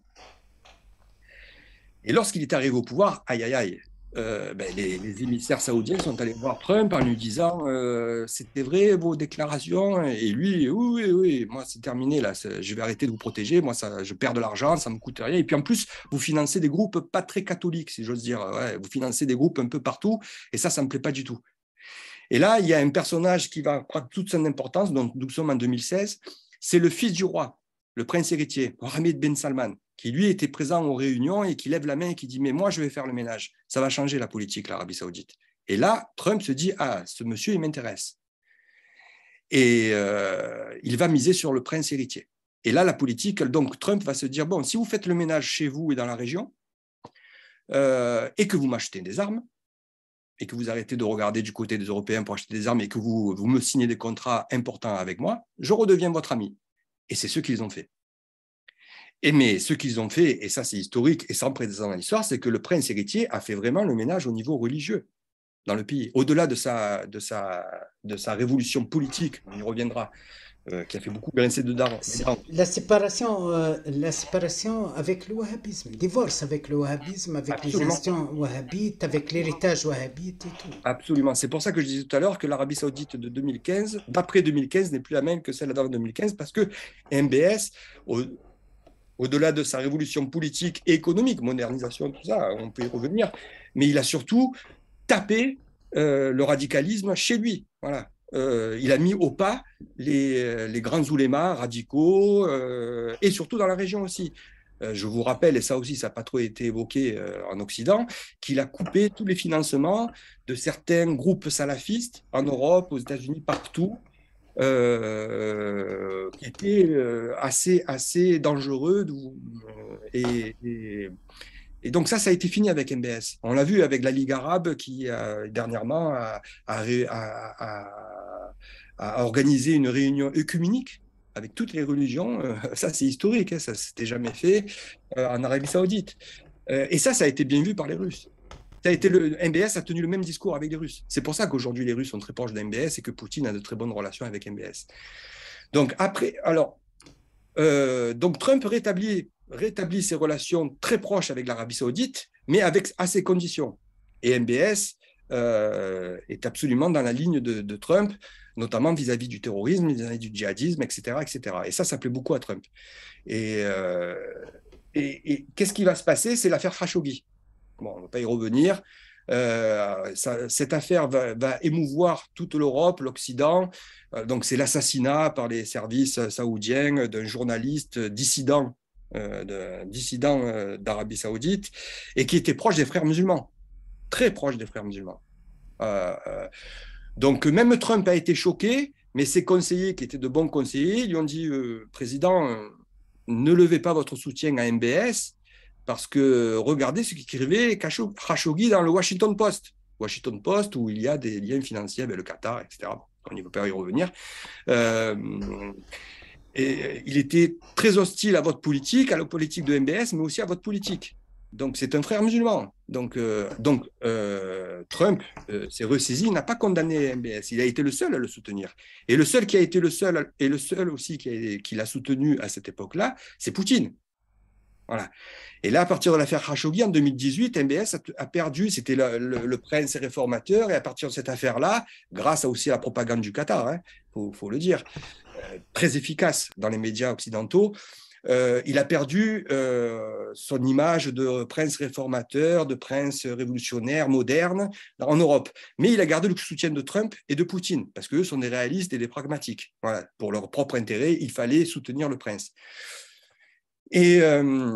Et lorsqu'il est arrivé au pouvoir, aïe aïe aïe, euh, ben, les, émissaires saoudiens sont allés voir Trump en lui disant euh, C'était vrai vos déclarations Et lui, oui, oui, oui, moi c'est terminé, là, je vais arrêter de vous protéger, moi ça, je perds de l'argent, ça me coûte rien. Et puis en plus, vous financez des groupes pas très catholiques, si j'ose dire. vous financez des groupes un peu partout, et ça, ça me plaît pas du tout. Et là, il y a un personnage qui va prendre toute son importance, donc nous sommes en 2016, c'est le fils du roi, le prince héritier, Mohamed Ben Salman, qui lui était présent aux réunions et qui lève la main et qui dit Mais moi, je vais faire le ménage. Ça va changer la politique, l'Arabie Saoudite. Et là, Trump se dit Ah, ce monsieur, il m'intéresse. Et euh, il va miser sur le prince héritier. Et là, la politique, donc Trump va se dire Bon, si vous faites le ménage chez vous et dans la région, euh, et que vous m'achetez des armes, et que vous arrêtez de regarder du côté des Européens pour acheter des armes et que vous me signez des contrats importants avec moi, je redeviens votre ami. Et c'est ce qu'ils ont fait. Et mais ce qu'ils ont fait, et ça c'est historique et sans précédent dans l'histoire, c'est que le prince héritier a fait vraiment le ménage au niveau religieux dans le pays, au-delà de sa, de, sa, de sa révolution politique, on y reviendra, euh, qui a fait beaucoup grincer de La séparation, euh, la séparation avec le wahhabisme, le divorce avec le wahhabisme, avec les instants wahhabites, avec l'héritage wahhabite et tout. Absolument. C'est pour ça que je disais tout à l'heure que l'Arabie saoudite de 2015, d'après 2015, n'est plus la même que celle d'avant 2015 parce que MBS, au, delà de sa révolution politique et économique, modernisation, tout ça, on peut y revenir, mais il a surtout tapé euh, le radicalisme chez lui. Voilà. Euh, il a mis au pas les, grands oulémas radicaux euh, et surtout dans la région aussi. Euh, je vous rappelle, et ça aussi, ça n'a pas trop été évoqué en Occident, qu'il a coupé tous les financements de certains groupes salafistes en Europe, aux États-Unis, partout, qui étaient assez, assez dangereux. et, donc ça, ça a été fini avec MBS. On l'a vu avec la Ligue arabe qui, dernièrement, a à organiser une réunion œcuménique avec toutes les religions. Euh, ça, c'est historique, hein, ça s'était jamais fait euh, en Arabie Saoudite. Euh, et ça, ça a été bien vu par les Russes. Ça a été le MBS a tenu le même discours avec les Russes. C'est pour ça qu'aujourd'hui les Russes sont très proches d'MBS et que Poutine a de très bonnes relations avec MBS. Donc après, alors, donc Trump rétablit, rétablit ses relations très proches avec l'Arabie Saoudite, mais avec à ses conditions. Et MBS euh, est absolument dans la ligne de, Trump, notamment vis-à-vis du terrorisme, vis-à-vis du djihadisme, etc., etc. Et ça, ça plaît beaucoup à Trump. Et, euh, et, qu'est-ce qui va se passer C'est l'affaire Khashoggi. Bon, on ne va pas y revenir. Euh, cette affaire va, va émouvoir toute l'Europe, l'Occident. donc, c'est l'assassinat par les services saoudiens d'un journaliste dissident, dissident d'Arabie saoudite, et qui était proche des frères musulmans très proche des frères musulmans. Euh, euh, donc même Trump a été choqué, mais ses conseillers, qui étaient de bons conseillers, lui ont dit, euh, Président, ne levez pas votre soutien à MBS, parce que regardez ce qu'écrivait Khashoggi dans le Washington Post. Washington Post, où il y a des liens financiers avec le Qatar, etc. On n'y peut pas y revenir. et il était très hostile à votre politique, à la politique de MBS, mais aussi à votre politique. Donc c'est un frère musulman. Donc, euh, euh, Trump s'est euh, ressaisi, n'a pas condamné MBS, il a été le seul à le soutenir. Et le seul qui a été le seul, et le seul aussi qui, l'a soutenu à cette époque-là, c'est Poutine. Voilà. Et là, à partir de l'affaire Khashoggi, en 2018, MBS a, perdu, c'était le, le, prince réformateur, et à partir de cette affaire-là, grâce aussi à la propagande du Qatar, il hein, faut, le dire, très efficace dans les médias occidentaux, euh, il a perdu euh, son image de prince réformateur, de prince révolutionnaire, moderne, en Europe. Mais il a gardé le soutien de Trump et de Poutine, parce qu'eux sont des réalistes et des pragmatiques. pour leur propre intérêt, il fallait soutenir le prince. Et. Euh,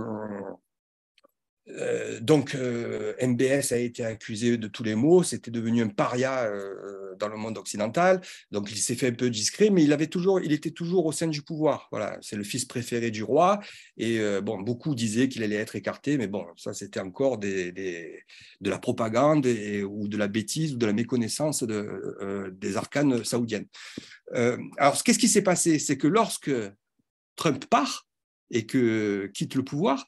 euh, donc, euh, MBS a été accusé de tous les maux, c'était devenu un paria euh, dans le monde occidental, donc il s'est fait un peu discret, mais il, avait toujours, il était toujours au sein du pouvoir. Voilà, c'est le fils préféré du roi, et bon, beaucoup disaient qu'il allait être écarté, mais bon, ça c'était encore de la propagande ou de la bêtise ou de la méconnaissance des arcanes saoudiennes. alors, qu'est-ce qui s'est passé C'est que lorsque Trump part et que quitte le pouvoir,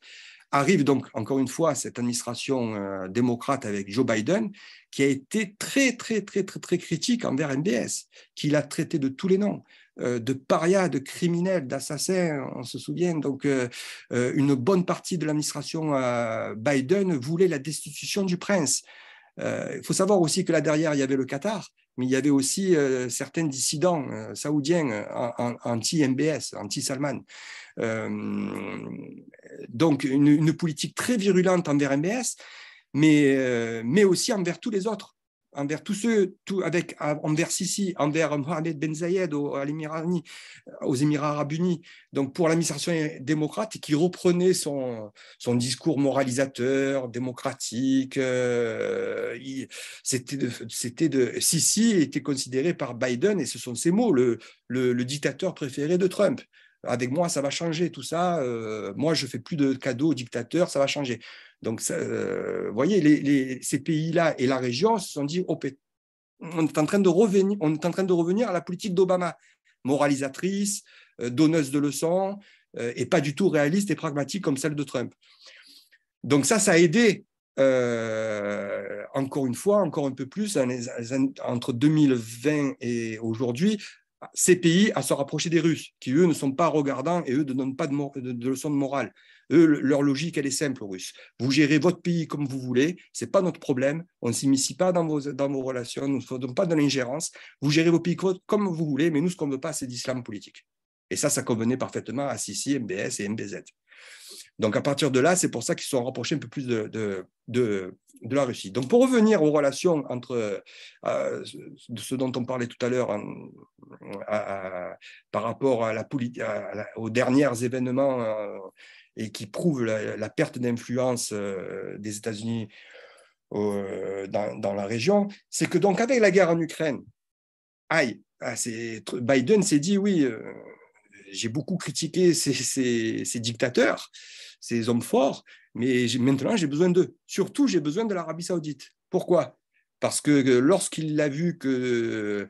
Arrive donc, encore une fois, cette administration euh, démocrate avec Joe Biden, qui a été très, très, très, très, très critique envers MBS, qui l'a traité de tous les noms, euh, de paria, de criminel, d'assassin, on se souvient. Donc, euh, une bonne partie de l'administration Biden voulait la destitution du prince. Il faut savoir aussi que là derrière, il y avait le Qatar mais il y avait aussi euh, certains dissidents euh, saoudiens euh, anti-MBS, anti-Salman. donc une, une, politique très virulente envers MBS, mais, mais aussi envers tous les autres envers tous ceux, tout, avec, ah, envers Sisi, envers Mohamed Ben Zayed aux, aux Émirats arabes unis, donc pour l'administration démocrate, qui reprenait son, son discours moralisateur, démocratique. Euh, c'était C'était de Sisi était considéré par Biden, et ce sont ses mots, le, le, dictateur préféré de Trump. Avec moi, ça va changer tout ça. Euh, moi, je fais plus de cadeaux aux dictateurs, ça va changer. Donc, euh, vous voyez, ces pays-là et la région se sont dit, on, est en train de revenir, on est en train de revenir à la politique d'Obama, moralisatrice, euh, donneuse de leçons, euh, et pas du tout réaliste et pragmatique comme celle de Trump. Donc ça, ça a aidé, encore une fois, encore un peu plus, entre 2020 et aujourd'hui, ces pays à se rapprocher des Russes, qui eux ne sont pas regardants et eux ne donnent pas de leçons de morale. Eux, leur logique, elle est simple, Russe. Vous gérez votre pays comme vous voulez, ce n'est pas notre problème. On ne s'immisce pas dans vos, dans vos relations, nous ne faisons pas de l'ingérence. Vous gérez vos pays comme vous voulez, mais nous, ce qu'on ne veut pas, c'est d'islam politique. Et ça, ça convenait parfaitement à Sisi, MBS et MBZ. Donc, à partir de là, c'est pour ça qu'ils se sont rapprochés un peu plus de, de, de, la Russie. Donc, pour revenir aux relations entre euh, ce dont on parlait tout à l'heure par rapport à la, aux derniers événements euh, et qui prouve la, perte d'influence euh, des États-Unis euh, dans, la région, c'est que donc avec la guerre en Ukraine, aïe, ah, Biden s'est dit oui, euh, j'ai beaucoup critiqué ces, ces, dictateurs, ces hommes forts, mais maintenant j'ai besoin d'eux. Surtout, j'ai besoin de l'Arabie saoudite. Pourquoi Parce que lorsqu'il a vu que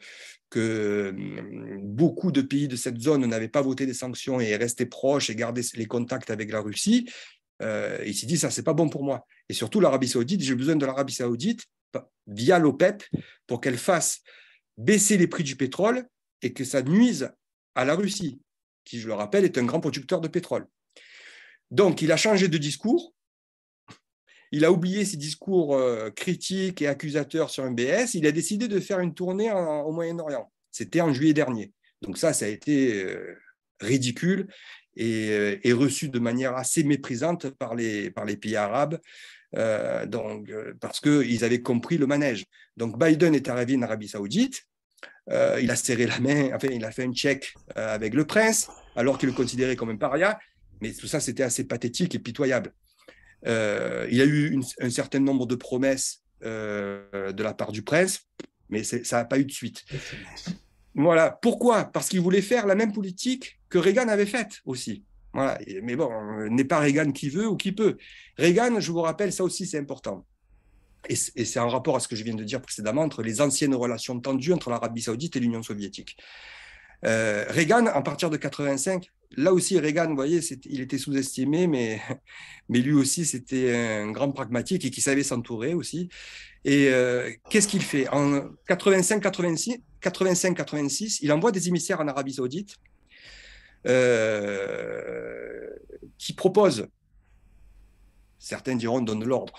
que hum, beaucoup de pays de cette zone n'avaient pas voté des sanctions et restaient proches et gardaient les contacts avec la Russie, euh, il s'est dit ça c'est pas bon pour moi. Et surtout l'Arabie Saoudite, j'ai besoin de l'Arabie Saoudite via l'OPEP pour qu'elle fasse baisser les prix du pétrole et que ça nuise à la Russie, qui je le rappelle est un grand producteur de pétrole. Donc il a changé de discours il a oublié ses discours euh, critiques et accusateurs sur MBS. Il a décidé de faire une tournée au Moyen-Orient. C'était en juillet dernier. Donc ça, ça a été euh, ridicule euh, et, reçu de manière assez méprisante par les, par les pays arabes. donc, parce qu'ils avaient compris le manège. Donc Biden est arrivé en Arabie saoudite, il a serré la main, enfin il a fait un check avec le prince, alors qu'il le considérait comme un paria, mais tout ça c'était assez pathétique et pitoyable. Euh, il y a eu un certain nombre de promesses euh, de la part du prince, mais ça n'a pas eu de suite. Voilà. Pourquoi Parce qu'il voulait faire la même politique que Reagan avait faite aussi. Mais bon, euh, n'est pas Reagan qui veut ou qui peut. Reagan, je vous rappelle, ça aussi c'est important. Et c'est en rapport à ce que je viens de dire précédemment entre les anciennes relations tendues entre l'Arabie saoudite et l'Union soviétique. Euh, Reagan, à partir de 85, là aussi, Reagan, vous voyez, il était sous-estimé, mais, lui aussi, c'était un grand pragmatique et qui savait s'entourer aussi. Et euh, qu'est-ce qu'il fait En 85-86, il envoie des émissaires en Arabie saoudite euh, qui proposent, certains diront donne l'ordre,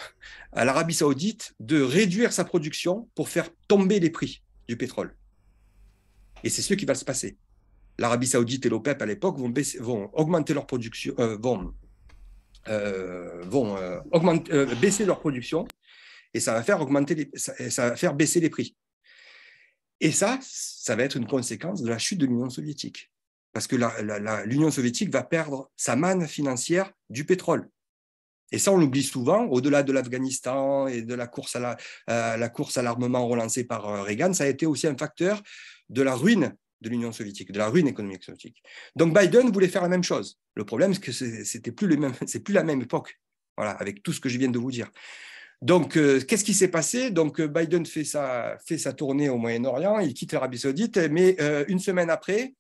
à l'Arabie saoudite de réduire sa production pour faire tomber les prix du pétrole. Et c'est ce qui va se passer. L'Arabie saoudite et l'OPEP à l'époque vont, baisser, vont augmenter leur production, euh, vont, euh, vont euh, augmenter, baisser leur production et ça va faire, augmenter ça, va faire baisser les prix. Et ça, ça va être une conséquence de la chute de l'Union soviétique. Parce que l'Union soviétique va perdre sa manne financière du pétrole. Et ça, on l'oublie souvent, au-delà de l'Afghanistan et de la course à l'armement la, à l'armement relancée par Reagan, ça a été aussi un facteur de la ruine de l'Union soviétique, de la ruine économique soviétique. Donc Biden voulait faire la même chose. Le problème, c'est que c'était plus le même, c'est plus la même époque. Voilà, avec tout ce que je viens de vous dire. Donc, euh, qu'est-ce qui s'est passé Donc, euh, Biden fait sa, fait sa tournée au Moyen-Orient, il quitte l'Arabie saoudite, mais euh, une semaine après,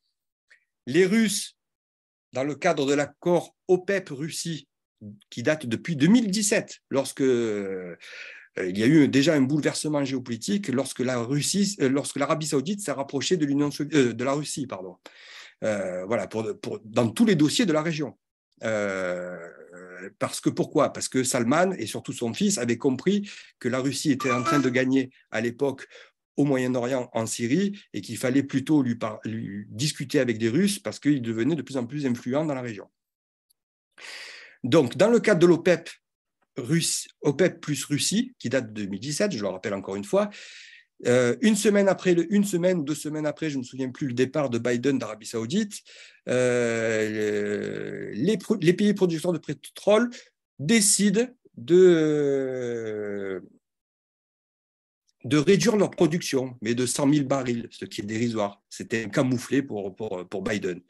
les Russes, dans le cadre de l'accord OPEP-Russie, qui date depuis 2017, lorsque euh, il y a eu déjà un bouleversement géopolitique lorsque la Russie, euh, lorsque l'Arabie Saoudite s'est rapprochée de l'Union euh, de la Russie, pardon. voilà, pour, dans tous les dossiers de la région. parce que pourquoi Parce que Salman et surtout son fils avaient compris que la Russie était en train de gagner à l'époque au Moyen-Orient, en Syrie, et qu'il fallait plutôt lui, lui, discuter avec des Russes parce qu'ils devenaient de plus en plus influents dans la région. Donc, dans le cadre de l'OPEP, OPEP plus Russie, qui date de 2017, je le rappelle encore une fois. Euh, une semaine après, une semaine, deux semaines après, je ne me souviens plus, le départ de Biden d'Arabie Saoudite, euh, les, pays producteurs de pétrole décident de, de réduire leur production, mais de 100 000 barils, ce qui est dérisoire. C'était camouflé pour, pour, pour Biden.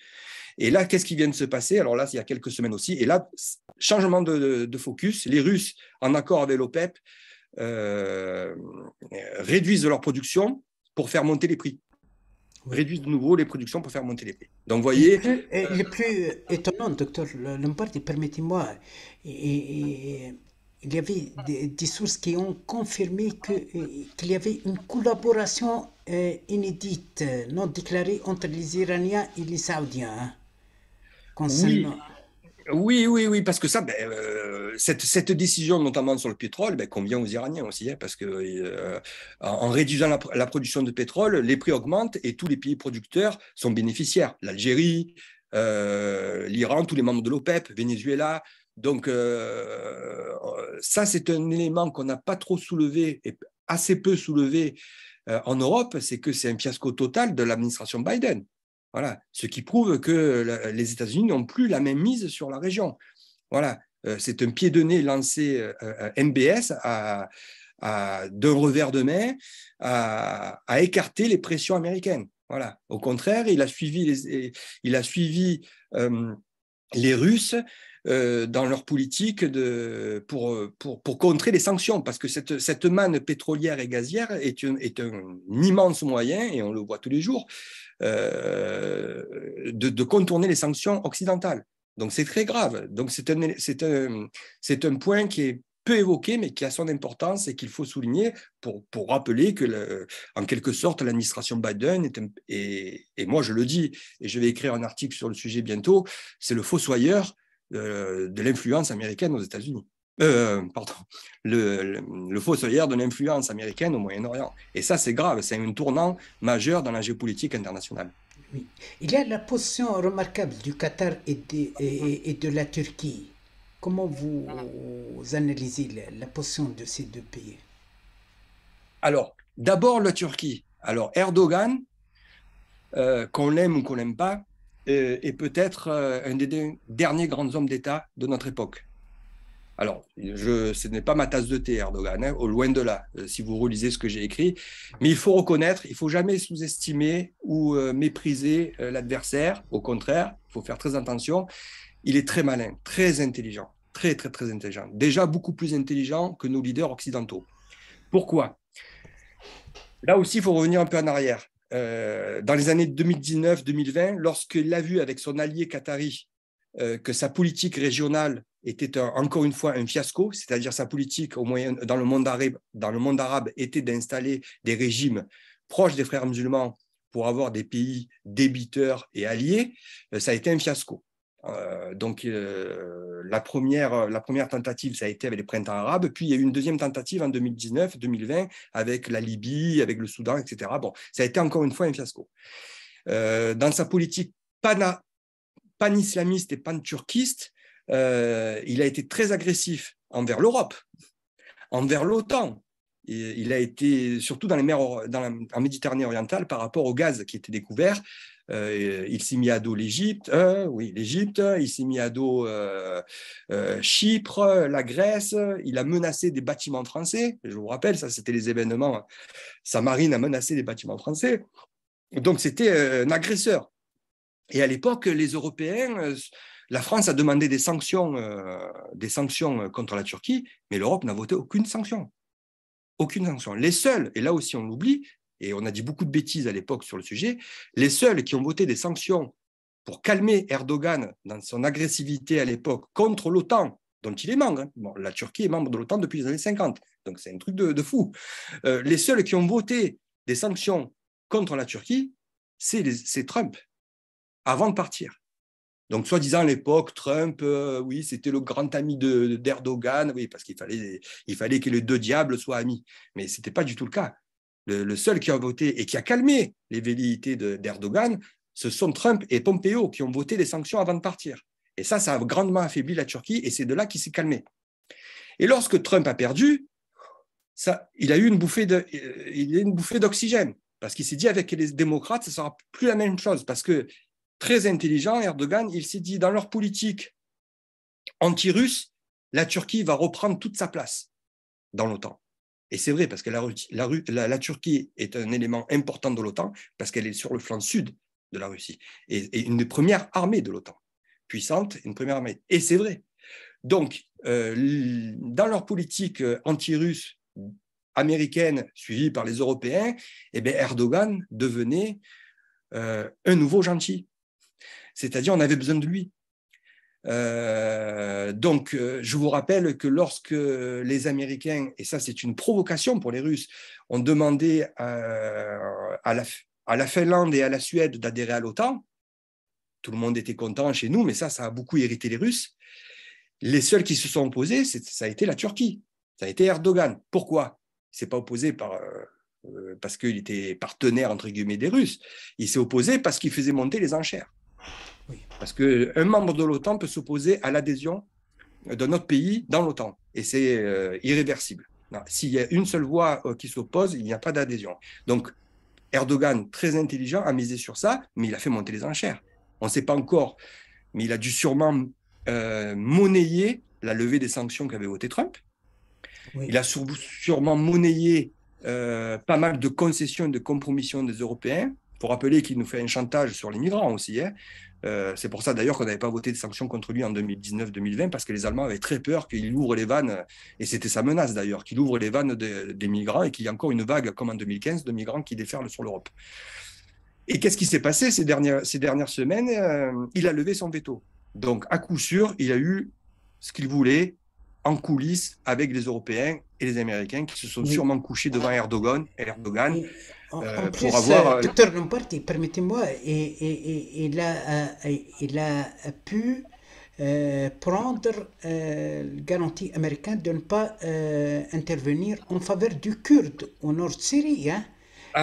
Et là, qu'est-ce qui vient de se passer Alors là, il y a quelques semaines aussi. Et là, changement de, focus. Les Russes, en accord avec l'OPEP, euh, réduisent leur production pour faire monter les prix. Réduisent de nouveau les productions pour faire monter les prix. Donc, vous voyez. Le plus, étonnant, docteur Lombardi, permettez-moi, et, il y avait des, sources qui ont confirmé qu'il y avait une collaboration euh, inédite, non déclarée, entre les Iraniens et les Saoudiens. Hein. Euh, oui, oui, oui, parce que ça, ben, euh, cette, décision, notamment sur le pétrole, ben, convient aux Iraniens aussi, hein, parce que euh, en réduisant la, production de pétrole, les prix augmentent et tous les pays producteurs sont bénéficiaires. L'Algérie, l'Iran, tous les membres de l'OPEP, Venezuela. Donc, ça, c'est un élément qu'on n'a pas trop soulevé et assez peu soulevé en Europe, c'est que c'est un fiasco total de l'administration Biden. Voilà, ce qui prouve que les États-Unis n'ont plus la même mise sur la région. Voilà, euh, c'est un pied de nez lancé euh, euh, MBS à, à, d'un revers de main à, écarter les pressions américaines. Voilà, au contraire, il a suivi les, Russes dans leur politique pour, contrer les sanctions, parce que cette, manne pétrolière et gazière est un immense moyen, et on le voit tous les jours, euh, de, contourner les sanctions occidentales. Donc c'est très grave. Donc c'est un, un point qui est peu évoqué, mais qui a son importance et qu'il faut souligner pour, pour rappeler que, en quelque sorte, l'administration Biden est, et, moi je le dis, et je vais écrire un article sur le sujet bientôt, c'est le fossoyeur euh, de l'influence américaine aux États-Unis. Euh, euh, pardon, le, le, faux de l'influence américaine au Moyen-Orient. Et ça, c'est grave, c'est un tournant majeur dans la géopolitique internationale. Il y a la position remarquable du Qatar et de, et, de la Turquie. Comment vous analysez la, potion position de ces deux pays Alors, d'abord la Turquie. Alors, Erdogan, euh, qu'on l'aime ou qu'on l'aime pas, est, peut-être un des derniers grands hommes d'État de notre époque. Alors, ce n'est pas ma tasse de thé, Erdogan, hein, au loin de là, euh, si vous relisez ce que j'ai écrit. Mais il faut reconnaître, il faut jamais sous-estimer ou euh, mépriser euh, l'adversaire. Au contraire, il faut faire très attention. Il est très malin, très intelligent, très, très, très intelligent. Déjà beaucoup plus intelligent que nos leaders occidentaux. Pourquoi Là aussi, il faut revenir un peu en arrière. dans les années 2019-2020, lorsqu'il a vu avec son allié Qatari que sa politique régionale était encore une fois un fiasco, c'est-à-dire sa politique au moyen, dans, le monde arabe, dans le monde arabe était d'installer des régimes proches des frères musulmans pour avoir des pays débiteurs et alliés, euh, ça a été un fiasco. Euh, donc euh, la, première, la première tentative, ça a été avec les printemps arabes, puis il y a eu une deuxième tentative en 2019-2020 avec la Libye, avec le Soudan, etc. Bon, ça a été encore une fois un fiasco. dans sa politique pan-islamiste et pan-turquiste, euh, il a été très agressif envers l'Europe, envers l'OTAN. Il a été surtout dans les mers la, en Méditerranée orientale par rapport au gaz qui était découvert. Euh, il s'est mis à dos l'Égypte, euh, oui l'Égypte. Il s'est mis à dos Chypre, la Grèce. Il a menacé des bâtiments français. Je vous rappelle, ça c'était les événements. Sa marine a menacé des bâtiments français. Donc c'était un agresseur. Et à l'époque, les Européens la France a demandé des sanctions, euh, des sanctions euh, contre la Turquie, mais l'Europe n'a voté aucune sanction. Aucune sanction. Les seuls, et là aussi on l'oublie, et on a dit beaucoup de bêtises à l'époque sur le sujet, les seuls qui ont voté des sanctions pour calmer Erdogan dans son agressivité à l'époque contre l'OTAN, dont il est membre. Hein. la Turquie est membre de l'OTAN depuis les années 50, donc c'est un truc de, fou. Euh, les seuls qui ont voté des sanctions contre la Turquie, c'est Trump, avant de partir. Donc, soi-disant à l'époque, Trump, euh, oui, c'était le grand ami d'Erdogan, oui, parce qu'il fallait, il fallait que les deux diables soient amis. Mais ce n'était pas du tout le cas. Le, seul qui a voté et qui a calmé les velléités d'Erdogan, ce sont Trump et Pompeo qui ont voté des sanctions avant de partir. Et ça, ça a grandement affaibli la Turquie et c'est de là qu'il s'est calmé. Et lorsque Trump a perdu, ça, il a eu une bouffée euh, d'oxygène parce qu'il s'est dit avec les démocrates, ce sera plus la même chose parce que très intelligent, Erdogan, il s'est dit, dans leur politique anti-russe, la Turquie va reprendre toute sa place dans l'OTAN. Et c'est vrai, parce que la, Turquie est un élément important de l'OTAN, parce qu'elle est sur le flanc sud de la Russie, et, une première armée de l'OTAN, puissante, une première armée. Et c'est vrai. Donc, euh, dans leur politique euh, anti-russe américaine, suivie par les Européens, eh bien Erdogan devenait euh, un nouveau gentil c'est-à-dire on avait besoin de lui. Euh, donc, euh, je vous rappelle que lorsque les Américains, et ça c'est une provocation pour les Russes, ont demandé euh, à, à, la, Finlande et à la Suède d'adhérer à l'OTAN, tout le monde était content chez nous, mais ça, ça a beaucoup irrité les Russes. Les seuls qui se sont opposés, ça a été la Turquie, ça a été Erdogan. Pourquoi Il s'est pas opposé par, parce qu'il était partenaire, entre guillemets, des Russes. Il s'est opposé parce qu'il faisait monter les enchères. Oui. Parce qu'un membre de l'OTAN peut s'opposer à l'adhésion d'un autre pays dans l'OTAN. Et c'est euh, irréversible. S'il y a une seule voix euh, qui s'oppose, il n'y a pas d'adhésion. Donc, Erdogan, très intelligent, a misé sur ça, mais il a fait monter les enchères. On ne sait pas encore, mais il a dû sûrement euh, monnayer la levée des sanctions qu'avait voté Trump. Il a sûrement monnayé pas mal de concessions et de compromissions des Européens faut rappeler qu'il nous fait un chantage sur les migrants aussi. Hein. Euh, c'est pour ça d'ailleurs qu'on n'avait pas voté de sanctions contre lui en 2019-2020 parce que les Allemands avaient très peur qu'il ouvre les vannes, et c'était sa menace d'ailleurs, qu'il ouvre les vannes des migrants et qu'il y ait encore une vague comme en 2015 de migrants qui déferlent sur l'Europe. Et qu'est-ce qui s'est passé ces dernières, ces dernières semaines euh, Il a levé son veto. Donc à coup sûr, il a eu ce qu'il voulait en coulisses avec les Européens et les Américains qui se sont sûrement couchés devant Erdogan. Erdogan en, euh, plus, pour euh, euh, Lombardi, permettez-moi, il a, il a pu prendre la garantie américaine de ne pas intervenir en faveur du Kurde au nord de Syrie. Hein.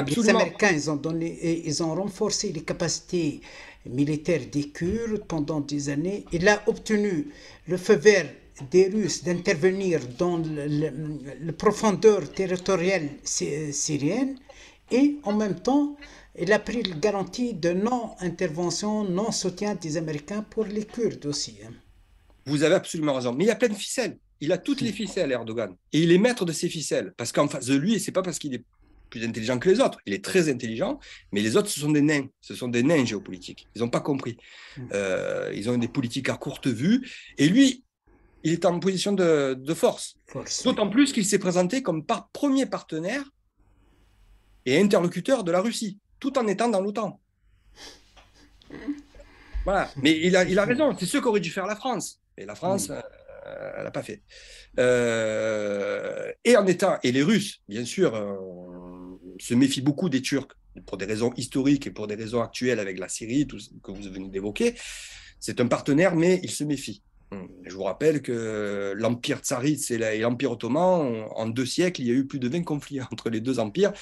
Les Américains, ils ont, donné, ils ont renforcé les capacités militaires des Kurdes pendant des années. Il a obtenu le feu vert des Russes d'intervenir dans la profondeur territoriale syrienne et en même temps, il a pris la garantie de non-intervention, non-soutien des Américains pour les Kurdes aussi. Hein. Vous avez absolument raison. Mais il y a plein de ficelles. Il a toutes les ficelles, Erdogan. Et il est maître de ses ficelles. Parce qu'en face de lui, c'est pas parce qu'il est plus intelligent que les autres. Il est très intelligent, mais les autres, ce sont des nains. Ce sont des nains géopolitiques. Ils n'ont pas compris. Mm. Euh, ils ont des politiques à courte vue. Et lui, il est en position de, force. D'autant plus qu'il s'est présenté comme par premier partenaire et interlocuteur de la Russie, tout en étant dans l'OTAN. Voilà. Mais il a, il a raison, c'est ce qu'aurait dû faire la France. Et la France, mm. euh, elle n'a pas fait. Euh, et en étant, et les Russes, bien sûr, euh, se méfient beaucoup des Turcs pour des raisons historiques et pour des raisons actuelles avec la Syrie, tout ce que vous venez d'évoquer. C'est un partenaire, mais il se méfie. Mm. Je vous rappelle que l'Empire tsariste et l'Empire ottoman, en deux siècles, il y a eu plus de 20 conflits entre les deux empires.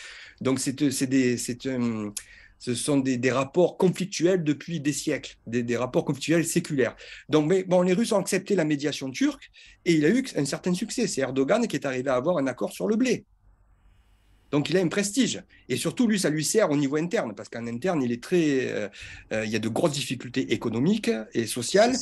Donc, c'est euh, euh, ce sont des, rapports conflictuels depuis des siècles, des, rapports conflictuels séculaires. Donc, mais bon, les Russes ont accepté la médiation turque et il a eu un certain succès. C'est Erdogan qui est arrivé à avoir un accord sur le blé. Donc il a un prestige. Et surtout, lui, ça lui sert au niveau interne, parce qu'en interne, il est très, euh, euh, il y a de grosses difficultés économiques et sociales.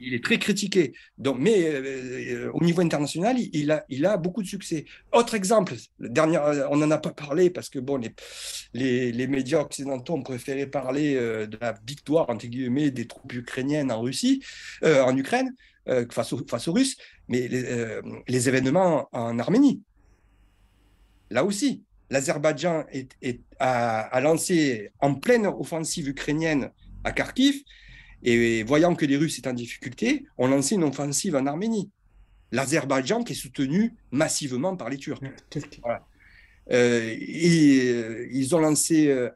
Il est très critiqué. Donc, mais euh, au niveau international, il a, il a beaucoup de succès. Autre exemple, le dernier, on n'en a pas parlé, parce que bon, les, les, médias occidentaux ont préféré parler de la victoire, entre des troupes ukrainiennes en Russie, en Ukraine, face, aux Russes, mais les événements en Arménie là aussi, l'Azerbaïdjan a, lancé en pleine offensive ukrainienne à Kharkiv, et voyant que les Russes étaient en difficulté, ont lancé une offensive en Arménie. L'Azerbaïdjan qui est soutenu massivement par les Turcs. Euh, euh, ils ont lancé, euh,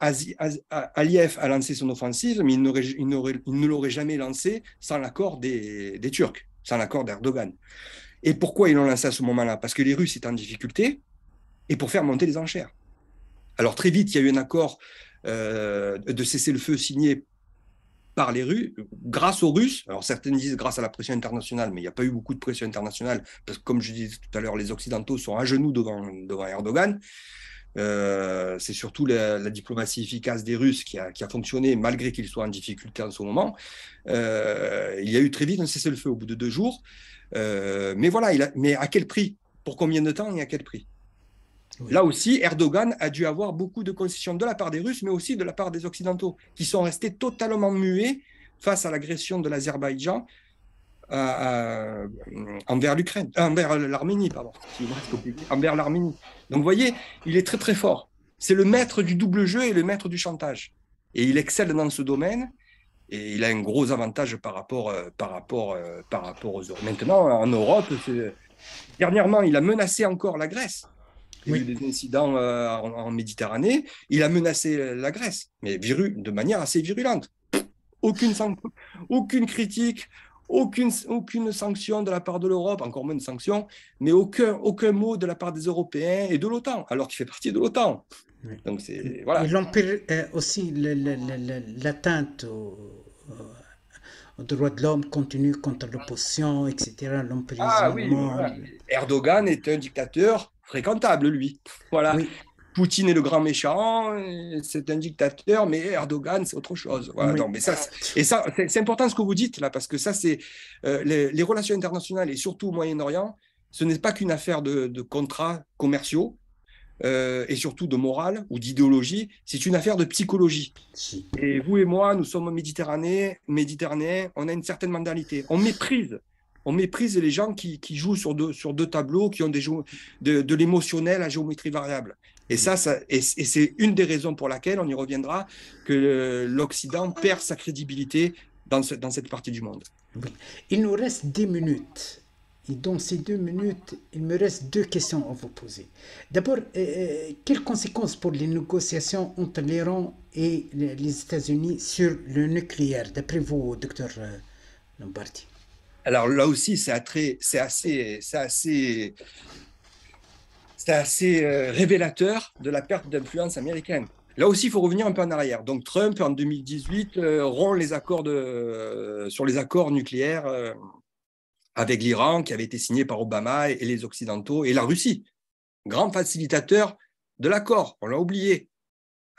Aliyev a lancé son offensive, mais il, ne l'aurait jamais lancé sans l'accord des, Turcs, sans l'accord d'Erdogan. Et pourquoi ils l'ont lancé à ce moment-là Parce que les Russes étaient en difficulté, et pour faire monter les enchères. Alors très vite, il y a eu un accord euh, de cessez-le-feu signé par les Russes, grâce aux Russes. Alors certains disent grâce à la pression internationale, mais il n'y a pas eu beaucoup de pression internationale, parce que comme je disais tout à l'heure, les Occidentaux sont à genoux devant, Erdogan. Euh, c'est surtout la, diplomatie efficace des Russes qui a, qui a fonctionné malgré qu'ils soient en difficulté en ce moment. Euh, il y a eu très vite un cessez-le-feu au bout de deux jours. mais voilà, mais à quel prix Pour combien de temps et à quel prix Là aussi, Erdogan a dû avoir beaucoup de concessions de la part des Russes, mais aussi de la part des Occidentaux, qui sont restés totalement muets face à l'agression de l'Azerbaïdjan euh, euh, envers l'Ukraine, euh, envers l'Arménie, envers l'Arménie. Donc, vous voyez, il est très très fort. C'est le maître du double jeu et le maître du chantage. Et il excelle dans ce domaine. Et il a un gros avantage par rapport, par rapport, par rapport aux autres. Maintenant, en Europe, dernièrement, il a menacé encore la Grèce. Il y a eu des incidents euh, en, Méditerranée. Il a menacé la Grèce, mais viru, de manière assez virulente. Aucune, aucune critique, aucune, aucune sanction de la part de l'Europe, encore moins de sanction, mais aucun, aucun mot de la part des Européens et de l'OTAN, alors qu'il fait partie de l'OTAN. Donc c'est voilà. Euh, aussi l'atteinte euh, aux droits de l'homme continue contre l'opposition, etc. Ah, Erdogan est un dictateur fréquentable, lui. Voilà. Poutine est le grand méchant, euh, c'est un dictateur, mais Erdogan, c'est autre chose. non, mais ça, et ça, c'est important ce que vous dites là, parce que ça, c'est euh, les, relations internationales et surtout au Moyen-Orient, ce n'est pas qu'une affaire de, contrats commerciaux euh, et surtout de morale ou d'idéologie, c'est une affaire de psychologie. Et vous et moi, nous sommes méditerranéens, méditerranéens, on a une certaine mentalité. On méprise on méprise les gens qui, jouent sur deux, tableaux, qui ont des de, de l'émotionnel à géométrie variable. Et ça, c'est une des raisons pour laquelle, on y reviendra, que l'Occident perd sa crédibilité dans, cette partie du monde. Il nous reste deux minutes. Et dans ces deux minutes, il me reste deux questions à vous poser. D'abord, euh, euh, quelles conséquences pour les négociations entre l'Iran et les États-Unis sur le nucléaire, d'après vous, docteur euh, Lombardi alors là aussi, c'est assez, euh, révélateur de la perte d'influence américaine. Là aussi, il faut revenir un peu en arrière. Donc Trump, en 2018, euh, rompt les accords euh, sur les accords nucléaires avec l'Iran, qui avait été signé par Obama et les Occidentaux, et la Russie, grand facilitateur de l'accord, on l'a oublié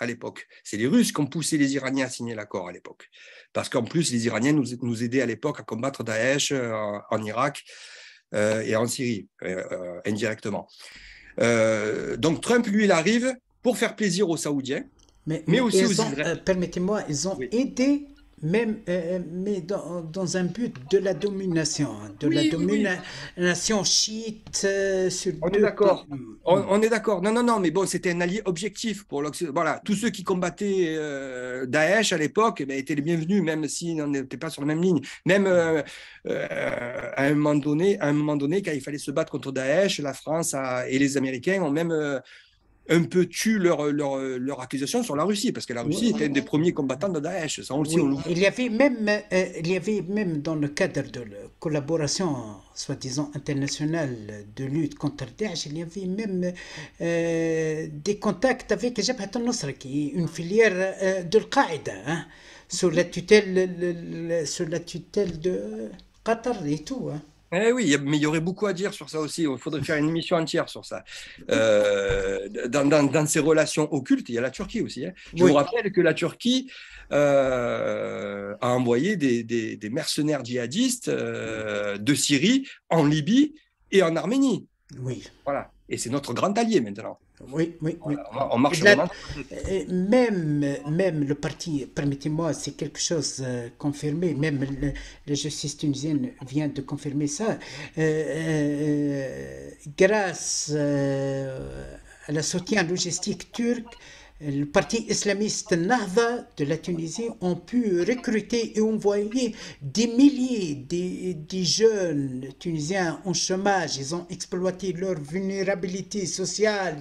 à l'époque. C'est les Russes qui ont poussé les Iraniens à signer l'accord à l'époque. Parce qu'en plus, les Iraniens nous, nous aidaient à l'époque à combattre Daesh euh, en, Irak euh, et en Syrie, euh, indirectement. donc Trump, lui, il arrive pour faire plaisir aux Saoudiens, mais, aussi aux Permettez-moi, ils ont, aidé même euh, euh, mais dans, un but de la domination, de la domination chiite euh, sur On est d'accord. On, est d'accord. Non, non, non, mais bon, c'était un allié objectif pour l'Occident. Voilà, tous ceux qui combattaient Daech Daesh à l'époque eh ben, étaient les bienvenus, même s'ils n'étaient pas sur la même ligne. Même à, un moment donné, à un moment donné, quand il fallait se battre contre Daesh, la France et les Américains ont même un peu tue leur, accusation sur la Russie, parce que la Russie était un des premiers combattants de Daesh. Ça, on il, y avait même, euh, il y avait même dans le cadre de la collaboration soi-disant internationale de lutte contre Daesh, il y avait même euh, des contacts avec Jabhat al-Nusra, qui est une filière euh, de qaïda hein, la tutelle, la tutelle de Qatar et tout. Hein. Eh oui, mais il y aurait beaucoup à dire sur ça aussi. Il faudrait faire une émission entière sur ça. Euh, dans, ces relations occultes, il y a la Turquie aussi. Hein. Je vous rappelle que la Turquie euh, a envoyé des, mercenaires djihadistes euh, de Syrie en Libye et en Arménie. Oui. Voilà. Et c'est notre grand allié maintenant. Oui, oui, oui. On, marche euh, même, même le parti, permettez-moi, c'est quelque chose euh, confirmé. Même le, la justice tunisienne vient de confirmer ça. Euh, grâce à la soutien logistique turc, le parti islamiste Nahda de la Tunisie ont pu recruter et envoyer des milliers de, jeunes tunisiens en chômage. Ils ont exploité leur vulnérabilité sociale,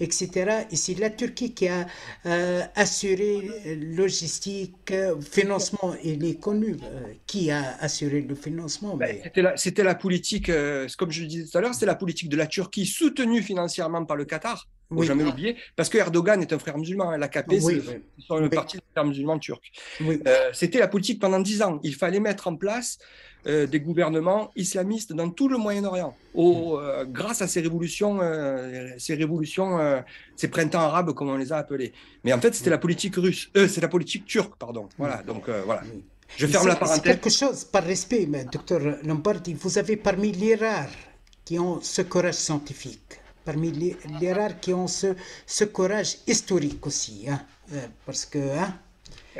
etc. Et c'est la Turquie qui a euh, assuré logistique, financement. Il est connu euh, qui a assuré le financement. Ben, c'était la, politique, euh, comme je disais tout à l'heure, c'est la politique de la Turquie soutenue financièrement par le Qatar faut jamais oublier, parce que Erdogan est un frère musulman. Hein, L'AKP, c'est le parti des frères musulmans turcs. Euh, c'était la politique pendant dix ans. Il fallait mettre en place euh, des gouvernements islamistes dans tout le Moyen-Orient, mm. euh, grâce à ces révolutions, ces révolutions, ces printemps arabes, comme on les a appelés. Mais en fait, c'était mm. la politique russe. c'est la politique turque, pardon. Mm. Voilà. Donc voilà. Je ferme la parenthèse. quelque chose, par respect, mais, docteur Lombardi, vous avez parmi les rares qui ont ce courage scientifique parmi les, rares qui ont ce, ce courage historique aussi. Hein. Euh, parce que. Hein.